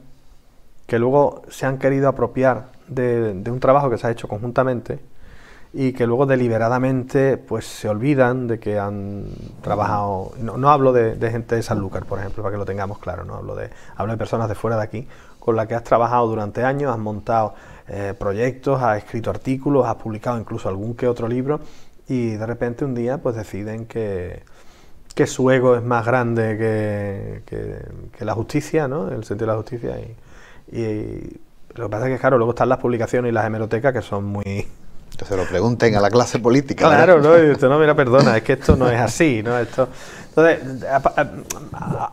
que luego se han querido apropiar de un trabajo que se ha hecho conjuntamente y que luego deliberadamente pues se olvidan de que han trabajado, no, no hablo de, gente de Sanlúcar, por ejemplo, para que lo tengamos claro, no hablo de, hablo de personas de fuera de aquí, con las que has trabajado durante años, has montado eh, proyectos, has escrito artículos, has publicado incluso algún que otro libro y de repente un día pues deciden que, su ego es más grande que, la justicia, ¿no? El sentido de la justicia y, y lo que pasa es que, claro, luego están las publicaciones y las hemerotecas que son muy, que se lo pregunten a la clase política. Claro, no, no, mira, perdona, es que esto no es así, ¿no? Esto, entonces,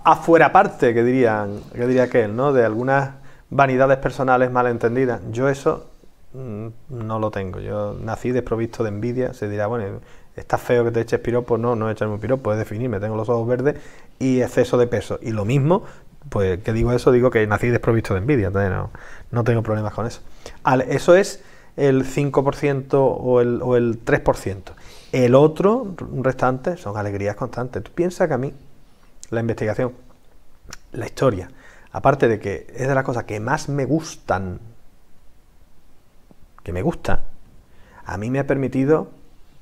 afuera parte, que, dirían, que diría aquel, ¿no? De algunas vanidades personales malentendidas. Yo eso mm, no lo tengo. Yo nací desprovisto de envidia. Se dirá, bueno, está feo que te eches piropo. No, no echarme un piropo, es definirme. Tengo los ojos verdes y exceso de peso. Y lo mismo, pues que digo eso, digo que nací desprovisto de envidia. Entonces, no, no tengo problemas con eso. eso es el 5% o el, o el 3%. El otro restante son alegrías constantes. Tú piensas que a mí la investigación, la historia, aparte de que es de las cosas que más me gustan, que me gusta, a mí me ha permitido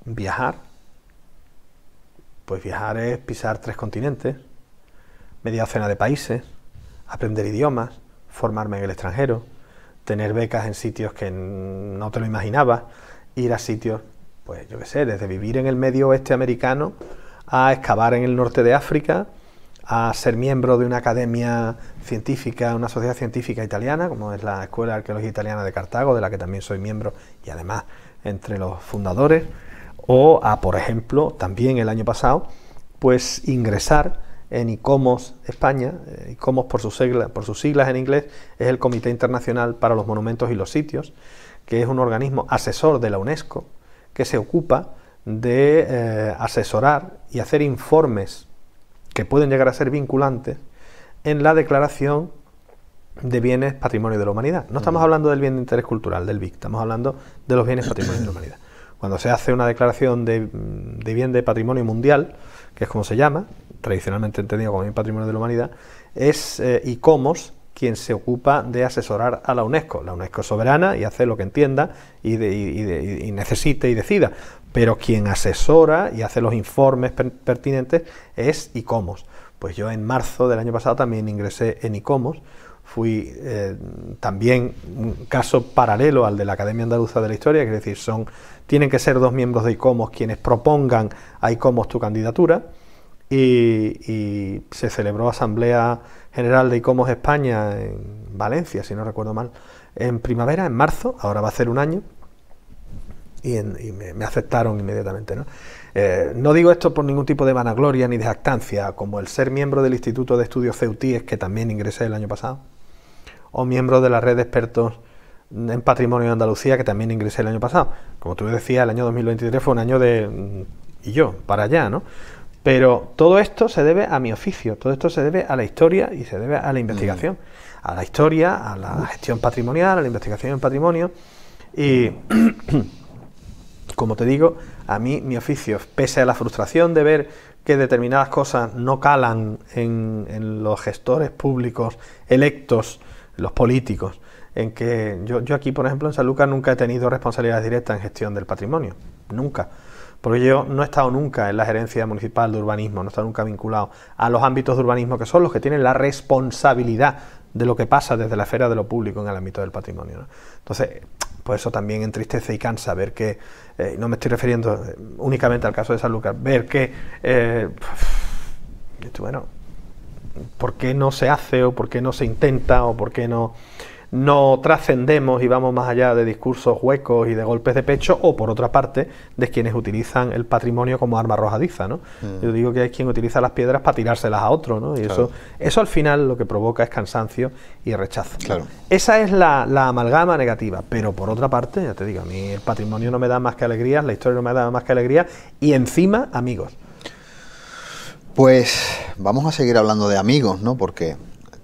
viajar. Pues viajar es pisar tres continentes, media docena de países, aprender idiomas, formarme en el extranjero, tener becas en sitios que no te lo imaginabas, ir a sitios, pues yo qué sé, desde vivir en el medio oeste americano a excavar en el norte de África, a ser miembro de una academia científica, una sociedad científica italiana, como es la Escuela de Arqueología Italiana de Cartago, de la que también soy miembro y además entre los fundadores, o a, por ejemplo, también el año pasado, pues ingresar en ICOMOS España, eh, ICOMOS por sus, siglas, por sus siglas en inglés, es el Comité Internacional para los Monumentos y los Sitios, que es un organismo asesor de la UNESCO que se ocupa de eh, asesorar y hacer informes que pueden llegar a ser vinculantes en la declaración de bienes patrimonio de la humanidad. No estamos hablando del bien de interés cultural, del BIC, estamos hablando de los bienes patrimonio de la humanidad. Cuando se hace una declaración de, de bien de patrimonio mundial, que es como se llama, tradicionalmente entendido como el Patrimonio de la Humanidad, es eh, ICOMOS quien se ocupa de asesorar a la UNESCO. La UNESCO es soberana y hace lo que entienda y, y, necesite y decida, pero quien asesora y hace los informes pertinentes es ICOMOS. Pues yo en marzo del año pasado también ingresé en ICOMOS, fui eh, también un caso paralelo al de la Academia Andaluza de la Historia, es decir, son tienen que ser dos miembros de ICOMOS quienes propongan a ICOMOS tu candidatura. Y, se celebró Asamblea General de ICOMOS España en Valencia, si no recuerdo mal, en primavera, en marzo, ahora va a ser un año, y, me, aceptaron inmediatamente. ¿no? Eh, ¿no? digo esto por ningún tipo de vanagloria ni de jactancia, como el ser miembro del Instituto de Estudios Ceutíes, que también ingresé el año pasado, o miembro de la red de expertos en patrimonio de Andalucía, que también ingresé el año pasado. Como tú decías, el año 2023 fue un año de... Mm, y yo, para allá, ¿no? Pero todo esto se debe a mi oficio, todo esto se debe a la historia y se debe a la investigación. Mm. A la historia, a la gestión patrimonial, a la investigación en patrimonio. Y, como te digo, a mí mi oficio, pese a la frustración de ver que determinadas cosas no calan en, en los gestores públicos electos, los políticos, en que yo, yo aquí, por ejemplo, en San Lucas nunca he tenido responsabilidad directa en gestión del patrimonio, nunca. Porque yo no he estado nunca en la gerencia municipal de urbanismo, no he estado nunca vinculado a los ámbitos de urbanismo que son los que tienen la responsabilidad de lo que pasa desde la esfera de lo público en el ámbito del patrimonio. Entonces, pues eso también entristece y cansa ver que, eh, no me estoy refiriendo eh, únicamente al caso de San Lucas, ver que, eh, bueno, ¿por qué no se hace o por qué no se intenta o por qué no no trascendemos y vamos más allá de discursos huecos y de golpes de pecho, o por otra parte, de quienes utilizan el patrimonio como arma arrojadiza. ¿no? Mm. Yo digo que hay quien utiliza las piedras para tirárselas a otro, ¿no? y eso, eso al final lo que provoca es cansancio y rechazo. Claro. Esa es la, amalgama negativa, pero por otra parte, ya te digo, a mí el patrimonio no me da más que alegría, la historia no me da más que alegría, y encima amigos. Pues vamos a seguir hablando de amigos, ¿no? Porque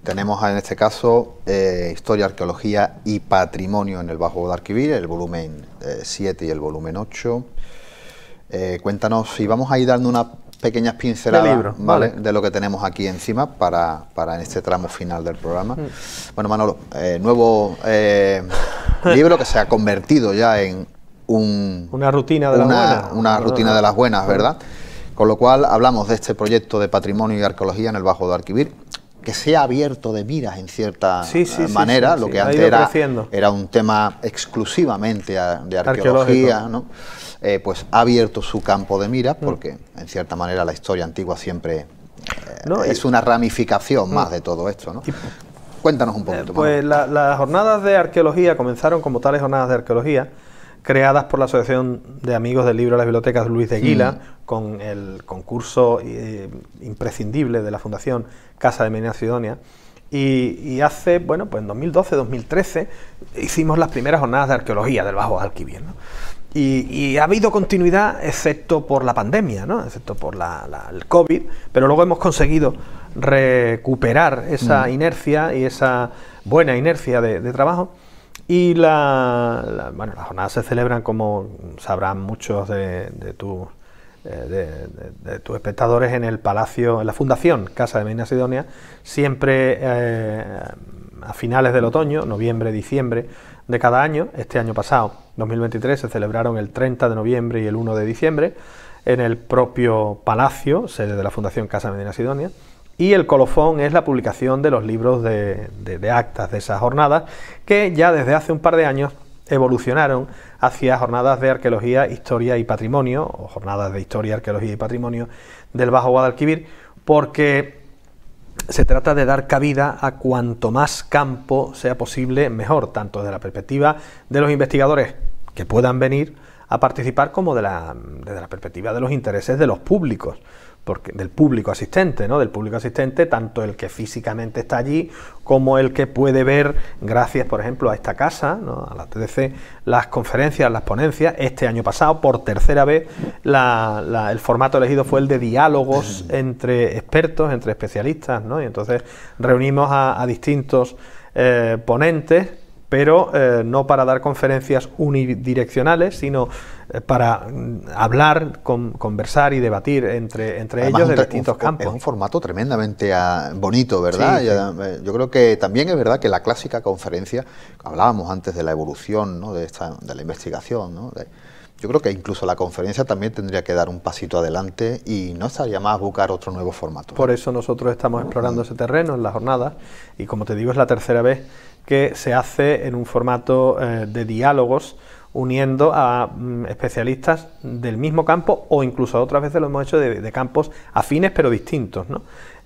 tenemos en este caso eh, Historia, Arqueología y Patrimonio en el Bajo de Arquivir, el volumen 7 eh, y el volumen 8. Eh, cuéntanos, y vamos a ir dando unas pequeñas pinceladas de, lo que tenemos aquí encima para, para este tramo final del programa. Mm. Bueno, Manolo, nuevo libro que se ha convertido ya en una rutina de Una rutina de las buenas, ¿verdad? Con lo cual hablamos de este proyecto de patrimonio y arqueología en el Bajo de Arquivir que se ha abierto de miras en cierta eh, manera, lo que antes era, un tema exclusivamente de arqueología, eh, pues ha abierto su campo de miras mm. porque en cierta manera la historia antigua siempre eh, es una ramificación mm. más de todo esto. Cuéntanos un poquito. pues las jornadas de arqueología comenzaron como tales jornadas de arqueología creadas por la Asociación de Amigos del Libro de las Bibliotecas Luis de Guila, con el concurso eh, imprescindible de la Fundación Casa de Medina Sidonia. Y, hace, bueno, pues en 2012-2013 hicimos las primeras jornadas de arqueología del Bajo Alquivier. Y, ha habido continuidad excepto por la pandemia, ¿no? excepto por el COVID, pero luego hemos conseguido recuperar esa mm. inercia y esa buena inercia de trabajo. Y la, bueno, las jornadas se celebran, como sabrán muchos eh, de, de, tus espectadores, en el Palacio, en la Fundación Casa de Medina Sidonia, siempre eh, a finales del otoño, noviembre, diciembre de cada año. Este año pasado, 2023, se celebraron el 30 de noviembre y el 1 de diciembre en el propio palacio, sede de la Fundación Casa de Medina Sidonia, y el colofón es la publicación de los libros de, actas de esas jornadas, que ya desde hace un par de años evolucionaron hacia jornadas de arqueología, historia y patrimonio, o jornadas de historia, arqueología y patrimonio del Bajo Guadalquivir, porque se trata de dar cabida a cuanto más campo sea posible, mejor, tanto desde la perspectiva de los investigadores que puedan venir a participar como de desde la perspectiva de los intereses de los públicos del público asistente, ¿no? Del público asistente, tanto el que físicamente está allí como el que puede ver, gracias, por ejemplo, a esta casa, a la TDC, las conferencias, las ponencias. Este año pasado, por tercera vez, el formato elegido fue el de diálogos entre expertos, entre especialistas, ¿no? Y entonces reunimos a, distintos eh, ponentes pero eh, no para dar conferencias unidireccionales, sino eh, para mm, hablar, conversar y debatir entre, entre ellos de distintos campos. Es un formato tremendamente ah, bonito, ¿verdad? Eh, yo, creo que también es verdad que la clásica conferencia, hablábamos antes de la evolución de, la investigación, yo creo que incluso la conferencia también tendría que dar un pasito adelante y no estaría más buscar otro nuevo formato. Por eso nosotros estamos explorando ese terreno en las jornadas y como te digo es la tercera vez que se hace en un formato eh, de diálogos uniendo a mm, especialistas del mismo campo o incluso otras veces lo hemos hecho de, campos afines pero distintos,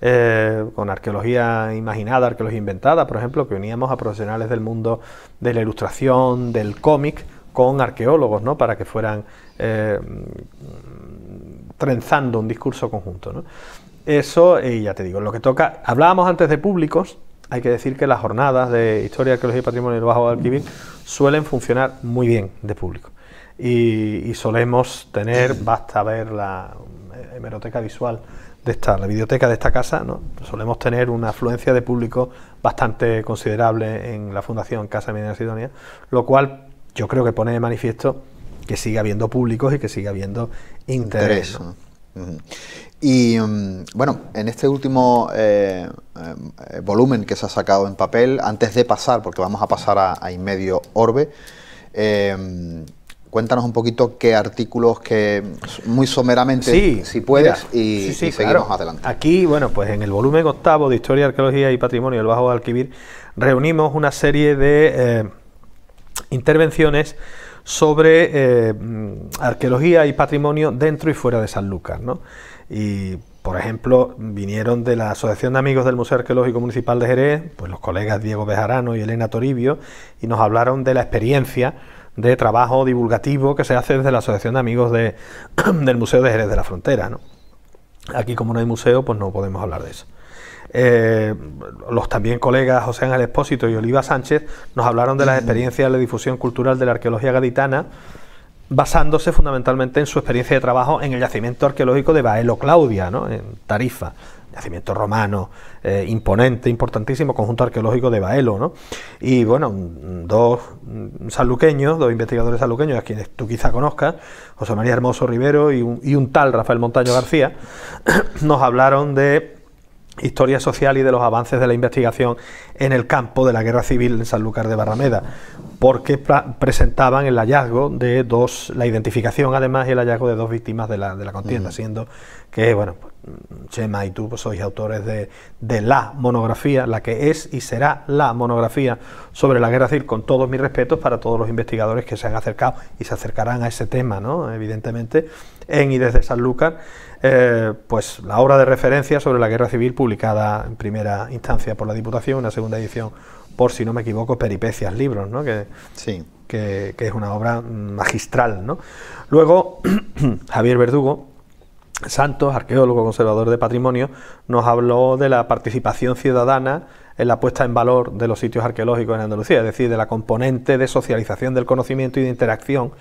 eh, con arqueología imaginada, arqueología inventada, por ejemplo, que uníamos a profesionales del mundo de la ilustración, del cómic, con arqueólogos, ¿no? para que fueran eh, mm, trenzando un discurso conjunto. Eso, ya te digo, lo que toca, hablábamos antes de públicos, hay que decir que las jornadas de Historia, Arqueología y Patrimonio del Bajo Guadalquivir suelen funcionar muy bien de público. Y, solemos tener, basta ver la hemeroteca visual de esta, la biblioteca de esta casa, ¿no? solemos tener una afluencia de público bastante considerable en la Fundación Casa Medina Sidonia, lo cual yo creo que pone de manifiesto que sigue habiendo públicos y que sigue habiendo interés. Y mm, bueno, en este último eh, eh, volumen que se ha sacado en papel, antes de pasar, porque vamos a pasar a, a Inmedio Orbe, eh, cuéntanos un poquito qué artículos que muy someramente, sí, si puedes, y, seguimos adelante. Aquí, bueno, pues en el volumen octavo de Historia, Arqueología y Patrimonio del Bajo Alquivir, reunimos una serie de intervenciones sobre mm, arqueología y patrimonio dentro y fuera de San Lucas, ¿no? Y, por ejemplo, vinieron de la Asociación de Amigos del Museo Arqueológico Municipal de Jerez, pues los colegas Diego Bejarano y Elena Toribio, y nos hablaron de la experiencia de trabajo divulgativo que se hace desde la Asociación de Amigos de, del Museo de Jerez de la Frontera. Aquí, como no hay museo, pues no podemos hablar de eso. Eh, los también colegas José Ángel Espósito y Oliva Sánchez nos hablaron de las experiencias de la difusión cultural de la arqueología gaditana basándose fundamentalmente en su experiencia de trabajo en el yacimiento arqueológico de Baelo Claudia, ¿no? en Tarifa, yacimiento romano, eh, imponente, importantísimo conjunto arqueológico de Baelo. ¿no? Y bueno, dos saluqueños, dos investigadores saluqueños, a quienes tú quizá conozcas, José María Hermoso Rivero y un tal Rafael Montaño García, nos hablaron de Historia social y de los avances de la investigación en el campo de la guerra civil en Sanlúcar de Barrameda, porque presentaban el hallazgo de dos, la identificación además y el hallazgo de dos víctimas de la, de la contienda, siendo que, bueno, pues, Chema y tú pues, sois autores de, de, la monografía, la que es y será la monografía sobre la guerra civil, con todos mis respetos para todos los investigadores que se han acercado y se acercarán a ese tema, ¿no? evidentemente, en y desde Sanlúcar. Eh, pues la obra de referencia sobre la guerra civil publicada en primera instancia por la Diputación, una segunda edición por, si no me equivoco, Peripecias Libros, ¿no? Que, que, es una obra magistral. ¿no? Luego, Javier Verdugo, Santos, arqueólogo conservador de patrimonio, nos habló de la participación ciudadana en la puesta en valor de los sitios arqueológicos en Andalucía, es decir, de la componente de socialización del conocimiento y de interacción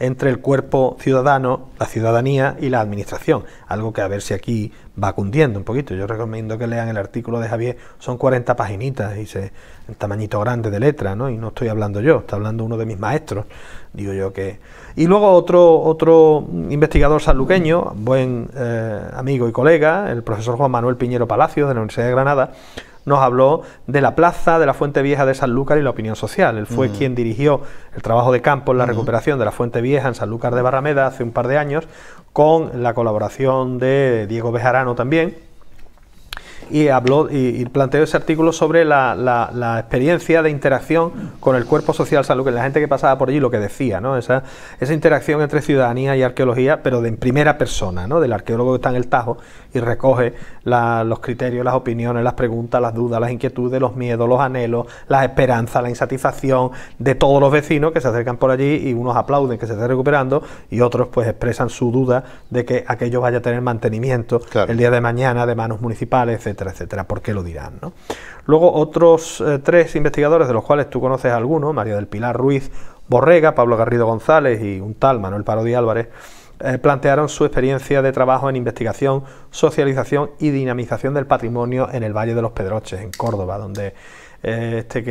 entre el cuerpo ciudadano, la ciudadanía y la administración, algo que a ver si aquí va cundiendo un poquito. Yo recomiendo que lean el artículo de Javier, son 40 paginitas y se en tamañito grande de letra, ¿no? Y no estoy hablando yo, está hablando uno de mis maestros, digo yo que. Y luego otro otro investigador sanluqueño, buen eh, amigo y colega, el profesor Juan Manuel Piñero Palacio... de la Universidad de Granada, nos habló de la plaza, de la Fuente Vieja de Sanlúcar y la opinión social. Él fue mm. quien dirigió el trabajo de campo en la mm. recuperación de la Fuente Vieja en Sanlúcar de Barrameda hace un par de años, con la colaboración de Diego Bejarano también y habló y, planteó ese artículo sobre la, experiencia de interacción con el cuerpo social salud, que la gente que pasaba por allí lo que decía, ¿no? Esa, esa interacción entre ciudadanía y arqueología, pero de en primera persona, ¿no? Del arqueólogo que está en el Tajo y recoge los criterios, las opiniones, las preguntas, las dudas, las inquietudes, los miedos, los anhelos, las esperanzas, la insatisfacción de todos los vecinos que se acercan por allí y unos aplauden que se esté recuperando y otros pues expresan su duda de que aquello vaya a tener mantenimiento el día de mañana de manos municipales, etc etcétera, ¿Por qué lo dirán? Luego otros eh, tres investigadores, de los cuales tú conoces alguno, María del Pilar Ruiz Borrega, Pablo Garrido González y un tal Manuel Parodi Álvarez, eh, plantearon su experiencia de trabajo en investigación, socialización y dinamización del patrimonio en el Valle de los Pedroches, en Córdoba, donde eh, este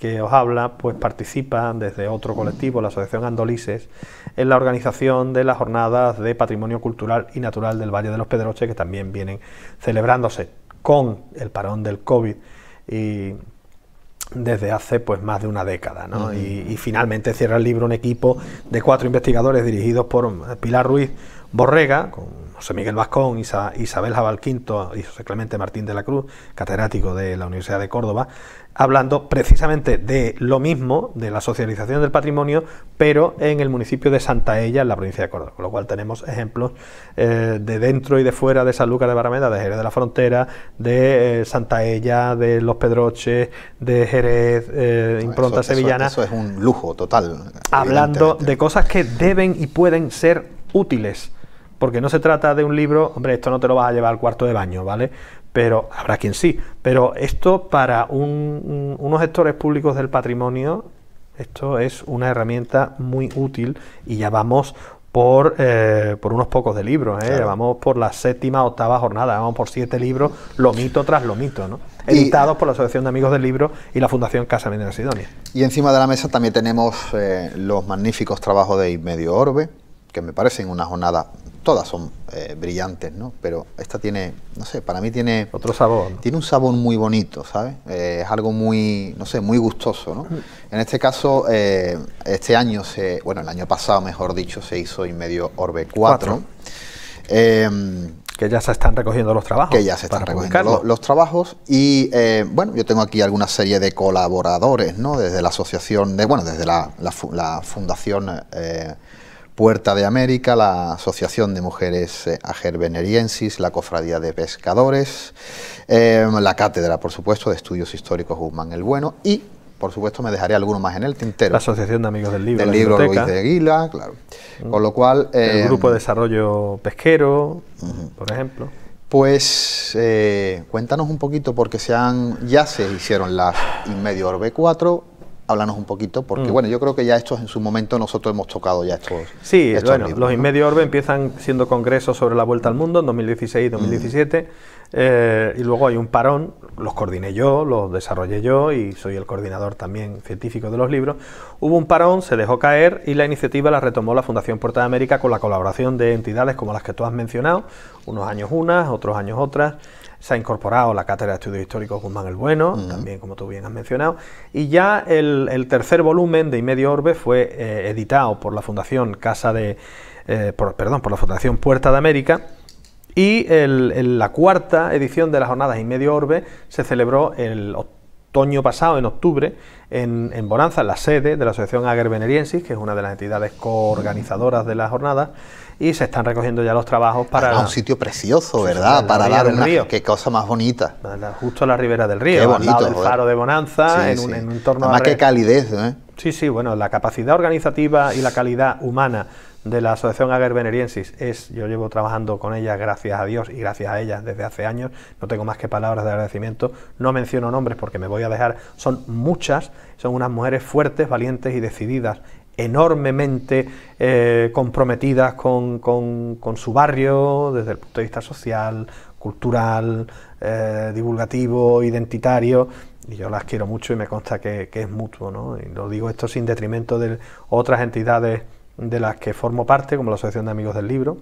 que, os habla pues participa desde otro colectivo, la Asociación Andolises, en la organización de las jornadas de patrimonio cultural y natural del Valle de los Pedroches, que también vienen celebrándose con el parón del COVID y desde hace pues más de una década. y, finalmente cierra el libro un equipo de cuatro investigadores dirigidos por eh, Pilar Ruiz Borrega, con José Miguel Vascón, Isabel Jabal y José Clemente Martín de la Cruz, catedrático de la Universidad de Córdoba, hablando precisamente de lo mismo, de la socialización del patrimonio, pero en el municipio de Santa Ella, en la provincia de Córdoba. Con lo cual tenemos ejemplos eh, de dentro y de fuera de San Lucas de Barrameda, de Jerez de la Frontera, de Santaella, eh, Santa Ella, de Los Pedroches, de Jerez, eh, Impronta Sevillana. eso, es un lujo total. Hablando de cosas que deben y pueden ser útiles porque no se trata de un libro, hombre, esto no te lo vas a llevar al cuarto de baño, ¿vale? pero habrá quien sí. Pero esto para unos gestores públicos del patrimonio, esto es una herramienta muy útil y ya vamos por, eh, unos pocos de libros, ¿eh? vamos por la séptima, octava jornada, vamos por siete libros, lo mito tras lo ¿no? editados por la Asociación de Amigos del Libro y la Fundación Casa Medina Sidonia. Y encima de la mesa también tenemos eh, los magníficos trabajos de Medio Orbe, que me parecen una jornada todas son eh, brillantes, ¿no? Pero esta tiene, no sé, para mí tiene... Otro sabor. Tiene un sabor muy bonito, ¿sabes? Eh, es algo muy, no sé, muy gustoso, ¿no? Mm. En este caso, eh, este año, se, bueno, el año pasado, mejor dicho, se hizo Inmedio Orbe 4. Em, que ya se están recogiendo los trabajos. Que ya se están recogiendo los, trabajos. Y bueno, yo tengo aquí alguna serie de colaboradores, ¿no? Desde la asociación, de, bueno, desde la fundación Puerta de América, la Asociación de Mujeres eh, Agerbeneriensis, la Cofradía de Pescadores, em, la Cátedra, por supuesto, de Estudios Históricos Guzmán el Bueno y, por supuesto, me dejaré alguno más en el tintero. La Asociación de Amigos del Libro. El Libro Luis de Aguila, claro. Mm. Con lo cual... el em, Grupo de Desarrollo Pesquero, por ejemplo. Pues eh, cuéntanos un poquito, porque se han, ya se hicieron las Inmedio b 4, háblanos un poquito, porque mm. bueno, yo creo que ya estos en su momento nosotros hemos tocado ya estos. Sí, bueno, los ¿no? Inmedio Orbe empiezan siendo congresos sobre la vuelta al mundo en 2016 y 2017, mm. eh, y luego hay un parón, los coordiné yo, los desarrollé yo y soy el coordinador también científico de los libros. Hubo un parón, se dejó caer y la iniciativa la retomó la Fundación Puerta de América con la colaboración de entidades como las que tú has mencionado, unos años unas, otros años otras se ha incorporado la Cátedra de Estudios Históricos Guzmán el Bueno, también como tú bien has mencionado, y ya el, tercer volumen de Inmedio Orbe fue eh, editado por la Fundación Casa de, eh, perdón, por la Fundación Puerta de América, y la cuarta edición de las jornadas Inmedio Orbe se celebró el otoño pasado, en octubre, en, Bonanza, la sede de la Asociación Agerbeneriensis, que es una de las entidades coorganizadoras de las jornadas, y se están recogiendo ya los trabajos para... ...es ah, un sitio precioso, ¿verdad? para dar una... Río. Qué cosa más bonita. Justo a la ribera del río, qué bonito, al faro de Bonanza, en, un, entorno... más que calidez, ¿eh? Sí, sí, bueno, la capacidad organizativa y la calidad humana de la Asociación Agerbeneriensis es, yo llevo trabajando con ella, gracias a Dios y gracias a ella desde hace años, no tengo más que palabras de agradecimiento, no menciono nombres porque me voy a dejar, son muchas, son unas mujeres fuertes, valientes y decididas enormemente eh, comprometidas con, su barrio desde el punto de vista social, cultural, eh, divulgativo, identitario, y yo las quiero mucho y me consta que, que es mutuo, ¿no? Y lo digo esto sin detrimento de otras entidades de las que formo parte, como la Asociación de Amigos del Libro,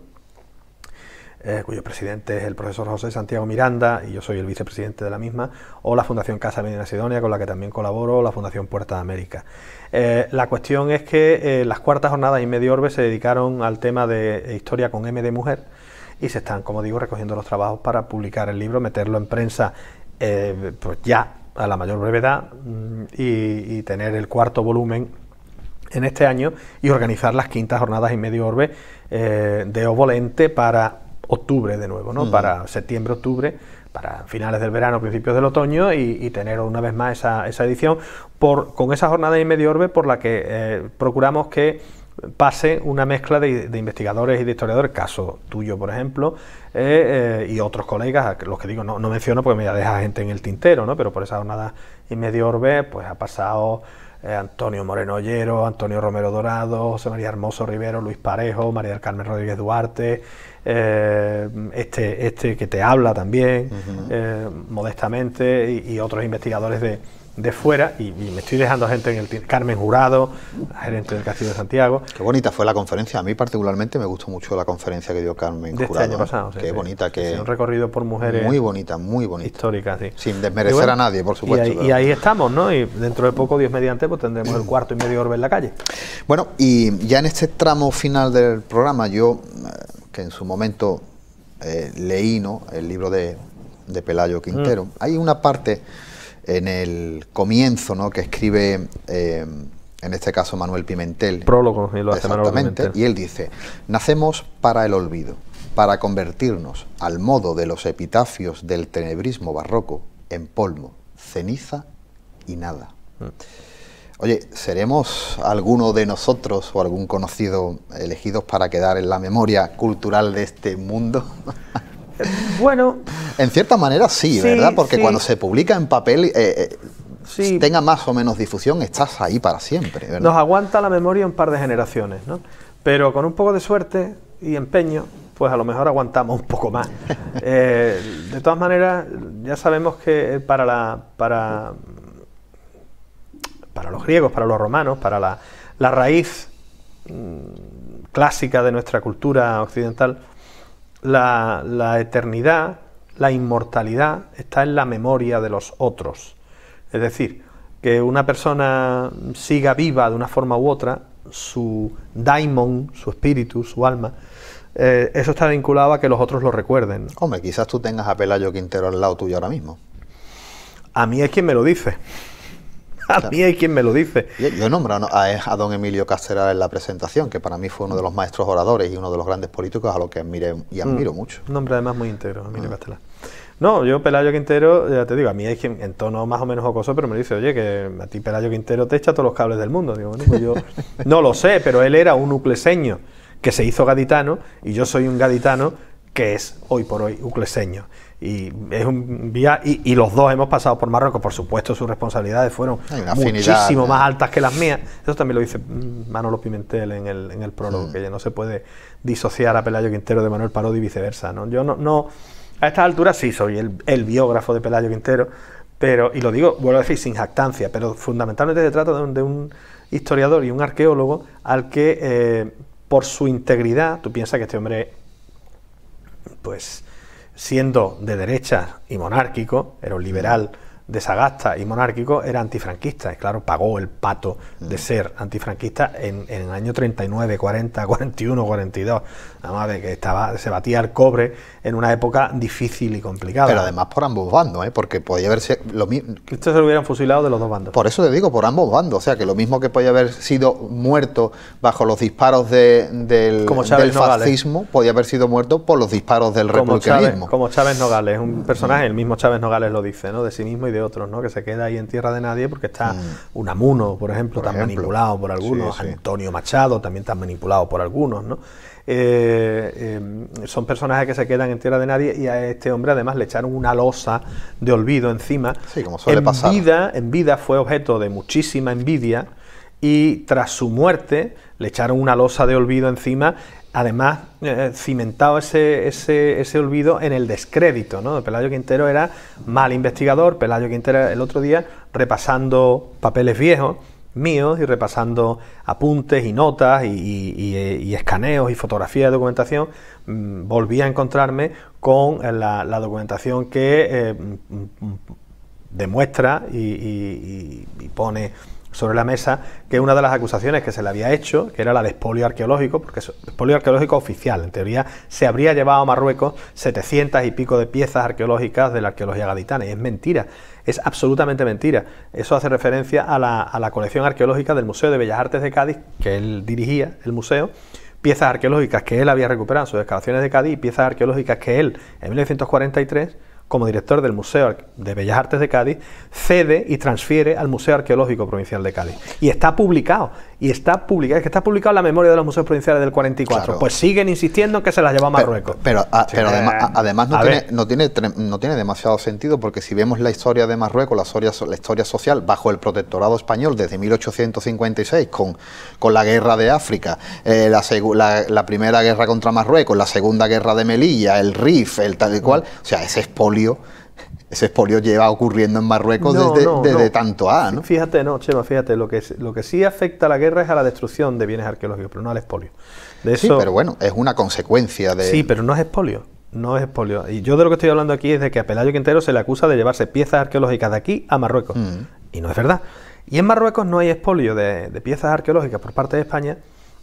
eh, cuyo presidente es el profesor José Santiago Miranda y yo soy el vicepresidente de la misma, o la Fundación Casa Medina Sidonia, con la que también colaboro, la Fundación Puerta de América. Eh, la cuestión es que eh, las cuartas jornadas y medio orbe se dedicaron al tema de historia con M de mujer y se están, como digo, recogiendo los trabajos para publicar el libro, meterlo en prensa pues ya a la mayor brevedad mm, y, tener el cuarto volumen en este año y organizar las quintas jornadas y medio orbe de Ovolente para octubre de nuevo, ¿no? Mm. Para septiembre, octubre, para finales del verano, principios del otoño y, tener una vez más esa, esa edición por, con esa jornada y medio orbe por la que eh, procuramos que pase una mezcla de, investigadores y de historiadores, caso tuyo, por ejemplo, eh, eh, y otros colegas, los que digo no, menciono porque me deja gente en el tintero, ¿no? pero por esa jornada y medio orbe, pues ha pasado Antonio Moreno Ollero, Antonio Romero Dorado, José María Hermoso Rivero, Luis Parejo, María del Carmen Rodríguez Duarte, eh, este, este que te habla también, eh, modestamente, y, otros investigadores de, fuera, y, me estoy dejando gente en el Carmen Jurado, gerente del Castillo de Santiago. Qué bonita fue la conferencia, a mí particularmente me gustó mucho la conferencia que dio Carmen este Jurado. Este año ¿eh? pasado, Qué bonita, que... Un recorrido por mujeres... Muy bonita, muy bonita. históricas sí. Sin desmerecer a nadie, por supuesto. Y ahí, estamos, ¿no? Y dentro de poco, Dios mediante, pues tendremos el cuarto y medio orbe en la calle. Bueno, y ya en este tramo final del programa yo que en su momento eh, leí, El libro de, Pelayo Quintero. Mm. Hay una parte en el comienzo, ¿no? Que escribe, eh, en este caso, Manuel Pimentel. Prólogo, y lo hace Y él dice, nacemos para el olvido, para convertirnos, al modo de los epitafios del tenebrismo barroco, en polvo, ceniza y nada. Mm. Oye, ¿seremos alguno de nosotros o algún conocido elegidos para quedar en la memoria cultural de este mundo? bueno. En cierta manera sí, ¿verdad? Porque cuando se publica en papel, eh, eh, tenga más o menos difusión, estás ahí para siempre. Nos aguanta la memoria un par de generaciones, ¿no? Pero con un poco de suerte y empeño, pues a lo mejor aguantamos un poco más. Eh, de todas maneras, ya sabemos que para, la, para para los griegos, para los romanos, para la, raíz mm, clásica de nuestra cultura occidental, la, eternidad, la inmortalidad está en la memoria de los otros. Es decir, que una persona siga viva de una forma u otra, su daimon, su espíritu, su alma, eh, eso está vinculado a que los otros lo recuerden. Hombre, quizás tú tengas a Pelayo Quintero al lado tuyo ahora mismo. A mí es quien me lo dice a mí hay quien me lo dice. Yo, nombro a, don Emilio Castelar en la presentación, que para mí fue uno de los maestros oradores y uno de los grandes políticos a los que admire y mm. admiro mucho. Un nombre además muy íntegro, Emilio mm. Castelar. No, yo Pelayo Quintero, ya te digo, a mí hay quien en tono más o menos jocoso, pero me dice, oye, que a ti Pelayo Quintero te echa todos los cables del mundo. Digo, bueno, pues yo no lo sé, pero él era un ucleseño que se hizo gaditano y yo soy un gaditano que es hoy por hoy ucleseño y es un vía y, los dos hemos pasado por Marruecos por supuesto sus responsabilidades fueron muchísimo más altas que las mías eso también lo dice Manolo Pimentel en el, en el prólogo mm. que ya no se puede disociar a Pelayo Quintero de Manuel Parodi y viceversa no yo no no a estas alturas sí soy el, biógrafo de Pelayo Quintero pero y lo digo vuelvo a decir sin jactancia pero fundamentalmente se trata de un, un historiador y un arqueólogo al que eh, por su integridad tú piensas que este hombre pues siendo de derecha y monárquico, era un liberal de Sagasta y monárquico era antifranquista. ...es claro, pagó el pato de mm. ser antifranquista en, en, el año 39, 40, 41, 42. Nada más de que estaba, se batía el cobre en una época difícil y complicada. Pero además por ambos bandos, ¿eh? porque podía haberse... Lo mismo... Esto se lo hubieran fusilado de los dos bandos. Por eso te digo, por ambos bandos. O sea, que lo mismo que podía haber sido muerto bajo los disparos del, del fascismo, podía haber sido muerto por los disparos del como como Chávez Nogales, un personaje, el mismo Chávez Nogales lo dice, ¿no? de sí mismo de otros, ¿no? Que se queda ahí en tierra de nadie porque está mm. Un Amuno, por ejemplo, tan manipulado por algunos, Antonio Machado también tan manipulado por algunos, ¿no? Eh, eh, son personajes que se quedan en tierra de nadie y a este hombre además le echaron una losa de olvido encima. como en Vida, en vida fue objeto de muchísima envidia y tras su muerte le echaron una losa de olvido encima además eh, cimentado ese, ese, olvido en el descrédito. ¿no? Pelayo Quintero era mal investigador, Pelayo Quintero el otro día repasando papeles viejos míos y repasando apuntes y notas y, eh, escaneos y fotografías de documentación, mm, volví a encontrarme con la, documentación que eh, mm, mm, demuestra y pone sobre la mesa que una de las acusaciones que se le había hecho, que era la de espolio arqueológico, porque es arqueológico oficial, en teoría se habría llevado a Marruecos 700 y pico de piezas arqueológicas de la arqueología gaditana, y es mentira, es absolutamente mentira. Eso hace referencia a la, a la colección arqueológica del Museo de Bellas Artes de Cádiz, que él dirigía, el museo, piezas arqueológicas que él había recuperado en sus excavaciones de Cádiz piezas arqueológicas que él, en 1943, como director del Museo de Bellas Artes de Cádiz, cede y transfiere al Museo Arqueológico Provincial de Cádiz. Y está publicado, y está publicado, es que está publicado la memoria de los museos provinciales del 44. Pues siguen insistiendo en que se las lleva a Marruecos. Pero, ah, pero, además, además no, tiene, no, tiene, demasiado sentido, porque si vemos la historia de Marruecos, la historia, la historia social bajo el protectorado español desde 1856, con, con la guerra de África, eh, la, la, primera guerra contra Marruecos, la segunda guerra de Melilla, el RIF, el tal y cual, o sea, ese es político ese expolio lleva ocurriendo en Marruecos desde, tanto A, ¿no? Fíjate, no, Chema, fíjate, lo que, lo que sí afecta a la guerra es a la destrucción de bienes arqueológicos, pero no al expolio. De eso, sí, pero bueno, es una consecuencia de... Sí, pero no es expolio. No es expolio. Y yo de lo que estoy hablando aquí es de que a Pelayo Quintero se le acusa de llevarse piezas arqueológicas de aquí a Marruecos. Mm. Y no es verdad. Y en Marruecos no hay expolio de piezas arqueológicas por parte de España,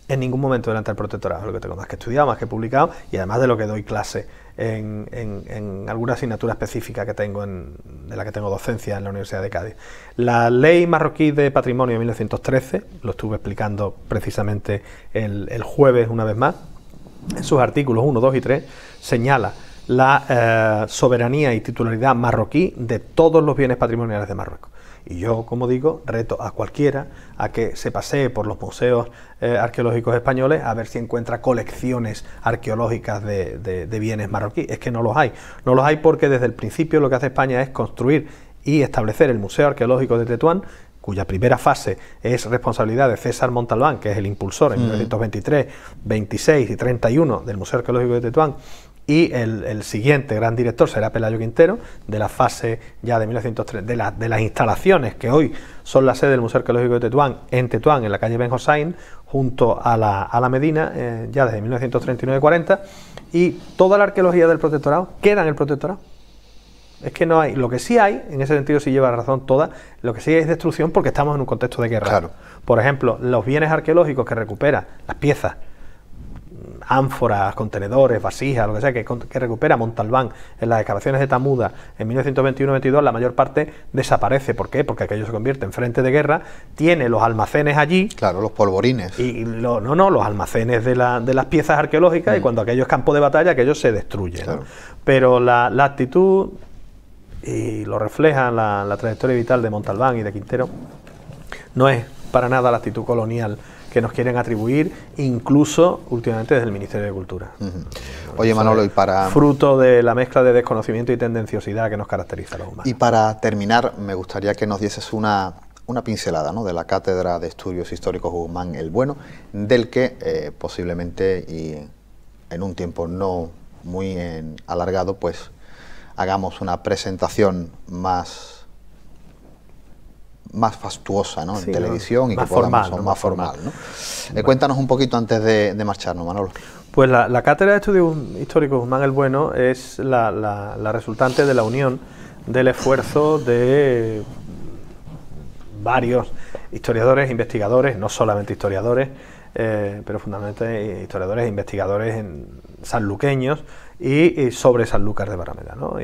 en ningún momento delante del protectorado, lo que tengo más que estudiado, más que publicado y además de lo que doy clase en, alguna asignatura específica que tengo, en, de la que tengo docencia en la Universidad de Cádiz. La ley marroquí de patrimonio de 1913, lo estuve explicando precisamente el, jueves una vez más, en sus artículos 1, 2 y 3, señala la eh, soberanía y titularidad marroquí de todos los bienes patrimoniales de Marruecos. Y yo, como digo, reto a cualquiera a que se pasee por los museos eh, arqueológicos españoles a ver si encuentra colecciones arqueológicas de, de bienes marroquíes. Es que no los hay. No los hay porque desde el principio lo que hace España es construir y establecer el Museo Arqueológico de Tetuán, cuya primera fase es responsabilidad de César Montalbán, que es el impulsor en 1923, mm. 26 y 31 del Museo Arqueológico de Tetuán, y el, siguiente gran director será Pelayo Quintero, de la fase ya de 1903, de, las instalaciones que hoy son la sede del Museo Arqueológico de Tetuán, en Tetuán, en la calle Ben Hossain, junto a la, a la Medina, eh, ya desde 1939-40, y toda la arqueología del protectorado queda en el protectorado. Es que no hay, lo que sí hay, en ese sentido sí lleva razón toda, lo que sí hay es destrucción porque estamos en un contexto de guerra. Claro. Por ejemplo, los bienes arqueológicos que recupera, las piezas ánforas, contenedores, vasijas, lo que sea, que, recupera Montalbán en las excavaciones de Tamuda en 1921-22, la mayor parte desaparece. ¿Por qué? Porque aquello se convierte en frente de guerra, tiene los almacenes allí. Claro, los polvorines. Y no, no, los almacenes de, las piezas arqueológicas, y mm. cuando aquello es campo de batalla, aquello se destruye. Pero la, actitud, y lo refleja la trayectoria vital de Montalbán y de Quintero, no es para nada la actitud colonial que nos quieren atribuir, incluso últimamente desde el Ministerio de Cultura. Oye, Manolo, y para... Fruto de la mezcla de desconocimiento y tendenciosidad que nos caracteriza a los humanos. Y para terminar, me gustaría que nos dieses una, una pincelada ¿no? de la Cátedra de Estudios Históricos Guzmán el Bueno, del que eh, posiblemente y en un tiempo no muy alargado, pues hagamos una presentación más más fastuosa ¿no? en televisión y que podamos, más formal. ¿no? Eh, cuéntanos un poquito antes de, marcharnos, Manolo. Pues la, Cátedra de Estudios Históricos Guzmán el Bueno es la, resultante de la unión del esfuerzo de varios historiadores, e investigadores, no solamente historiadores, eh, pero fundamentalmente historiadores e investigadores sanluqueños y, y sobre Sanlúcar de Barrameda. ¿no?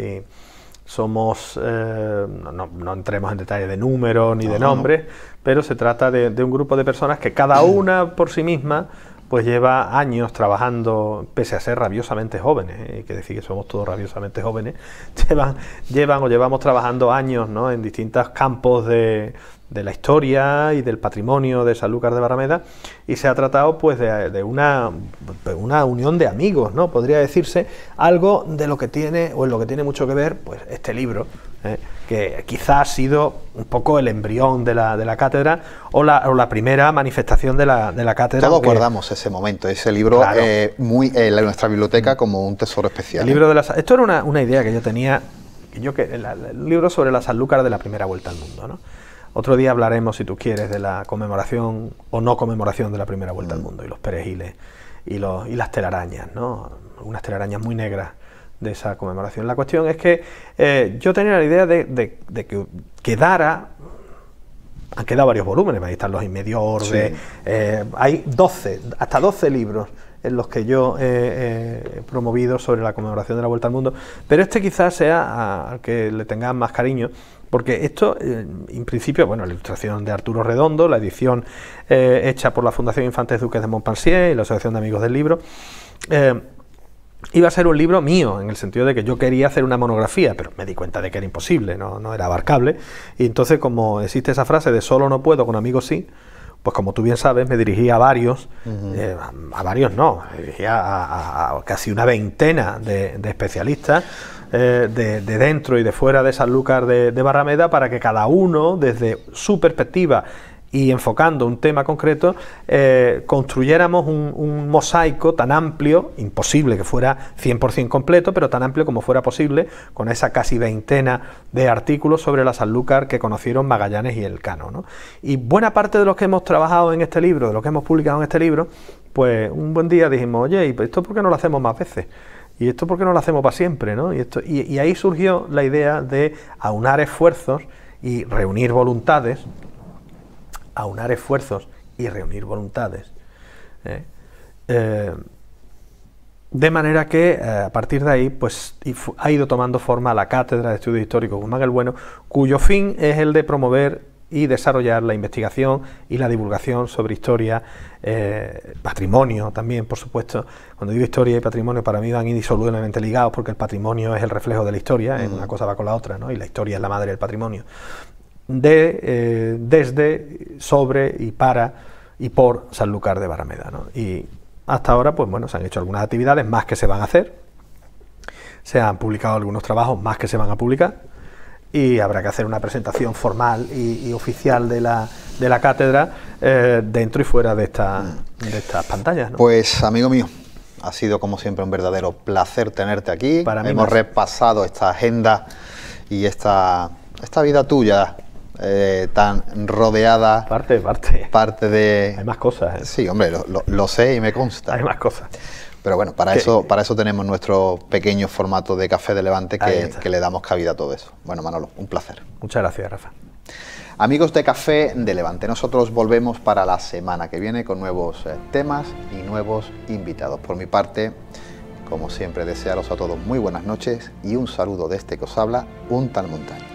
somos, eh, no, no, entremos en detalle de números ni de nombres, pero se trata de, un grupo de personas que cada mm. una por sí misma pues lleva años trabajando, pese a ser rabiosamente jóvenes, eh, que decir que somos todos rabiosamente jóvenes, llevan, llevan o llevamos trabajando años en distintos campos de, de la historia y del patrimonio de Sanlúcar de Barrameda y se ha tratado pues de, de una, una, unión de amigos, ¿no? Podría decirse algo de lo que tiene o en lo que tiene mucho que ver pues este libro, ¿eh? que quizás ha sido un poco el embrión de la, de la cátedra o la, primera manifestación de la, de la cátedra. Todos guardamos ese momento, ese libro eh, muy en eh, nuestra biblioteca como un tesoro especial. El libro de las, esto era una, idea que yo tenía, yo que el libro sobre la Sanlúcar de la primera vuelta al mundo, ¿no? Otro día hablaremos, si tú quieres, de la conmemoración o no conmemoración de la primera vuelta al mm. mundo y los perejiles y, las telarañas, Unas telarañas muy negras de esa conmemoración. La cuestión es que eh, yo tenía la idea de, que quedara. Han quedado varios volúmenes, ahí están los inmediores, medio eh, hay 12, hasta 12 libros en los que yo eh, he promovido sobre la conmemoración de la Vuelta al Mundo, pero este quizás sea al que le tengan más cariño, porque esto, eh, en principio, bueno, la ilustración de Arturo Redondo, la edición eh, hecha por la Fundación Infantes Duques de Montpensier y la Asociación de Amigos del Libro, eh, iba a ser un libro mío, en el sentido de que yo quería hacer una monografía, pero me di cuenta de que era imposible, no, era abarcable. Y entonces, como existe esa frase de solo no puedo, con amigos sí, pues como tú bien sabes, me dirigí a varios, a varios no, me dirigí a, casi una veintena de especialistas eh, de, dentro y de fuera de Sanlúcar de, de Barrameda para que cada uno, desde su perspectiva y enfocando un tema concreto, eh, construyéramos un, mosaico tan amplio, imposible que fuera 100% completo, pero tan amplio como fuera posible, con esa casi veintena de artículos sobre la Sanlúcar que conocieron Magallanes y Elcano. Y buena parte de los que hemos trabajado en este libro, de los que hemos publicado en este libro, pues un buen día dijimos, oye, ¿y esto por qué no lo hacemos más veces? ¿Y esto porque no lo hacemos para siempre? ¿no? Y, esto, y, ahí surgió la idea de aunar esfuerzos y reunir voluntades, aunar esfuerzos y reunir voluntades. ¿eh? Eh, de manera que eh, a partir de ahí pues, ha ido tomando forma la Cátedra de Estudios Históricos Guzmán el Bueno, cuyo fin es el de promover y desarrollar la investigación y la divulgación sobre historia, eh, patrimonio también, por supuesto. Cuando digo historia y patrimonio, para mí van indisolublemente ligados porque el patrimonio es el reflejo de la historia, una mm. cosa va con la otra, ¿no? y la historia es la madre del patrimonio. De, eh, desde, sobre y para y por Sanlúcar de Barrameda. Y hasta ahora, pues bueno, se han hecho algunas actividades más que se van a hacer, se han publicado algunos trabajos más que se van a publicar y habrá que hacer una presentación formal y, oficial de la, cátedra eh, dentro y fuera de, mm. de estas pantallas. Pues amigo mío, ha sido como siempre un verdadero placer tenerte aquí. Hemos repasado esta agenda y esta, esta vida tuya eh, tan rodeada. Parte, parte. Parte de. Hay más cosas. ¿eh? Sí, hombre, lo, sé y me consta. Hay más cosas. Pero bueno, para, eso, para eso tenemos nuestro pequeño formato de café de levante que, que le damos cabida a todo eso. Bueno, Manolo, un placer. Muchas gracias, Rafa. Amigos de Café de Levante, nosotros volvemos para la semana que viene con nuevos eh, temas y nuevos invitados. Por mi parte, como siempre, desearos a todos muy buenas noches y un saludo de este que os habla, un tal montaña.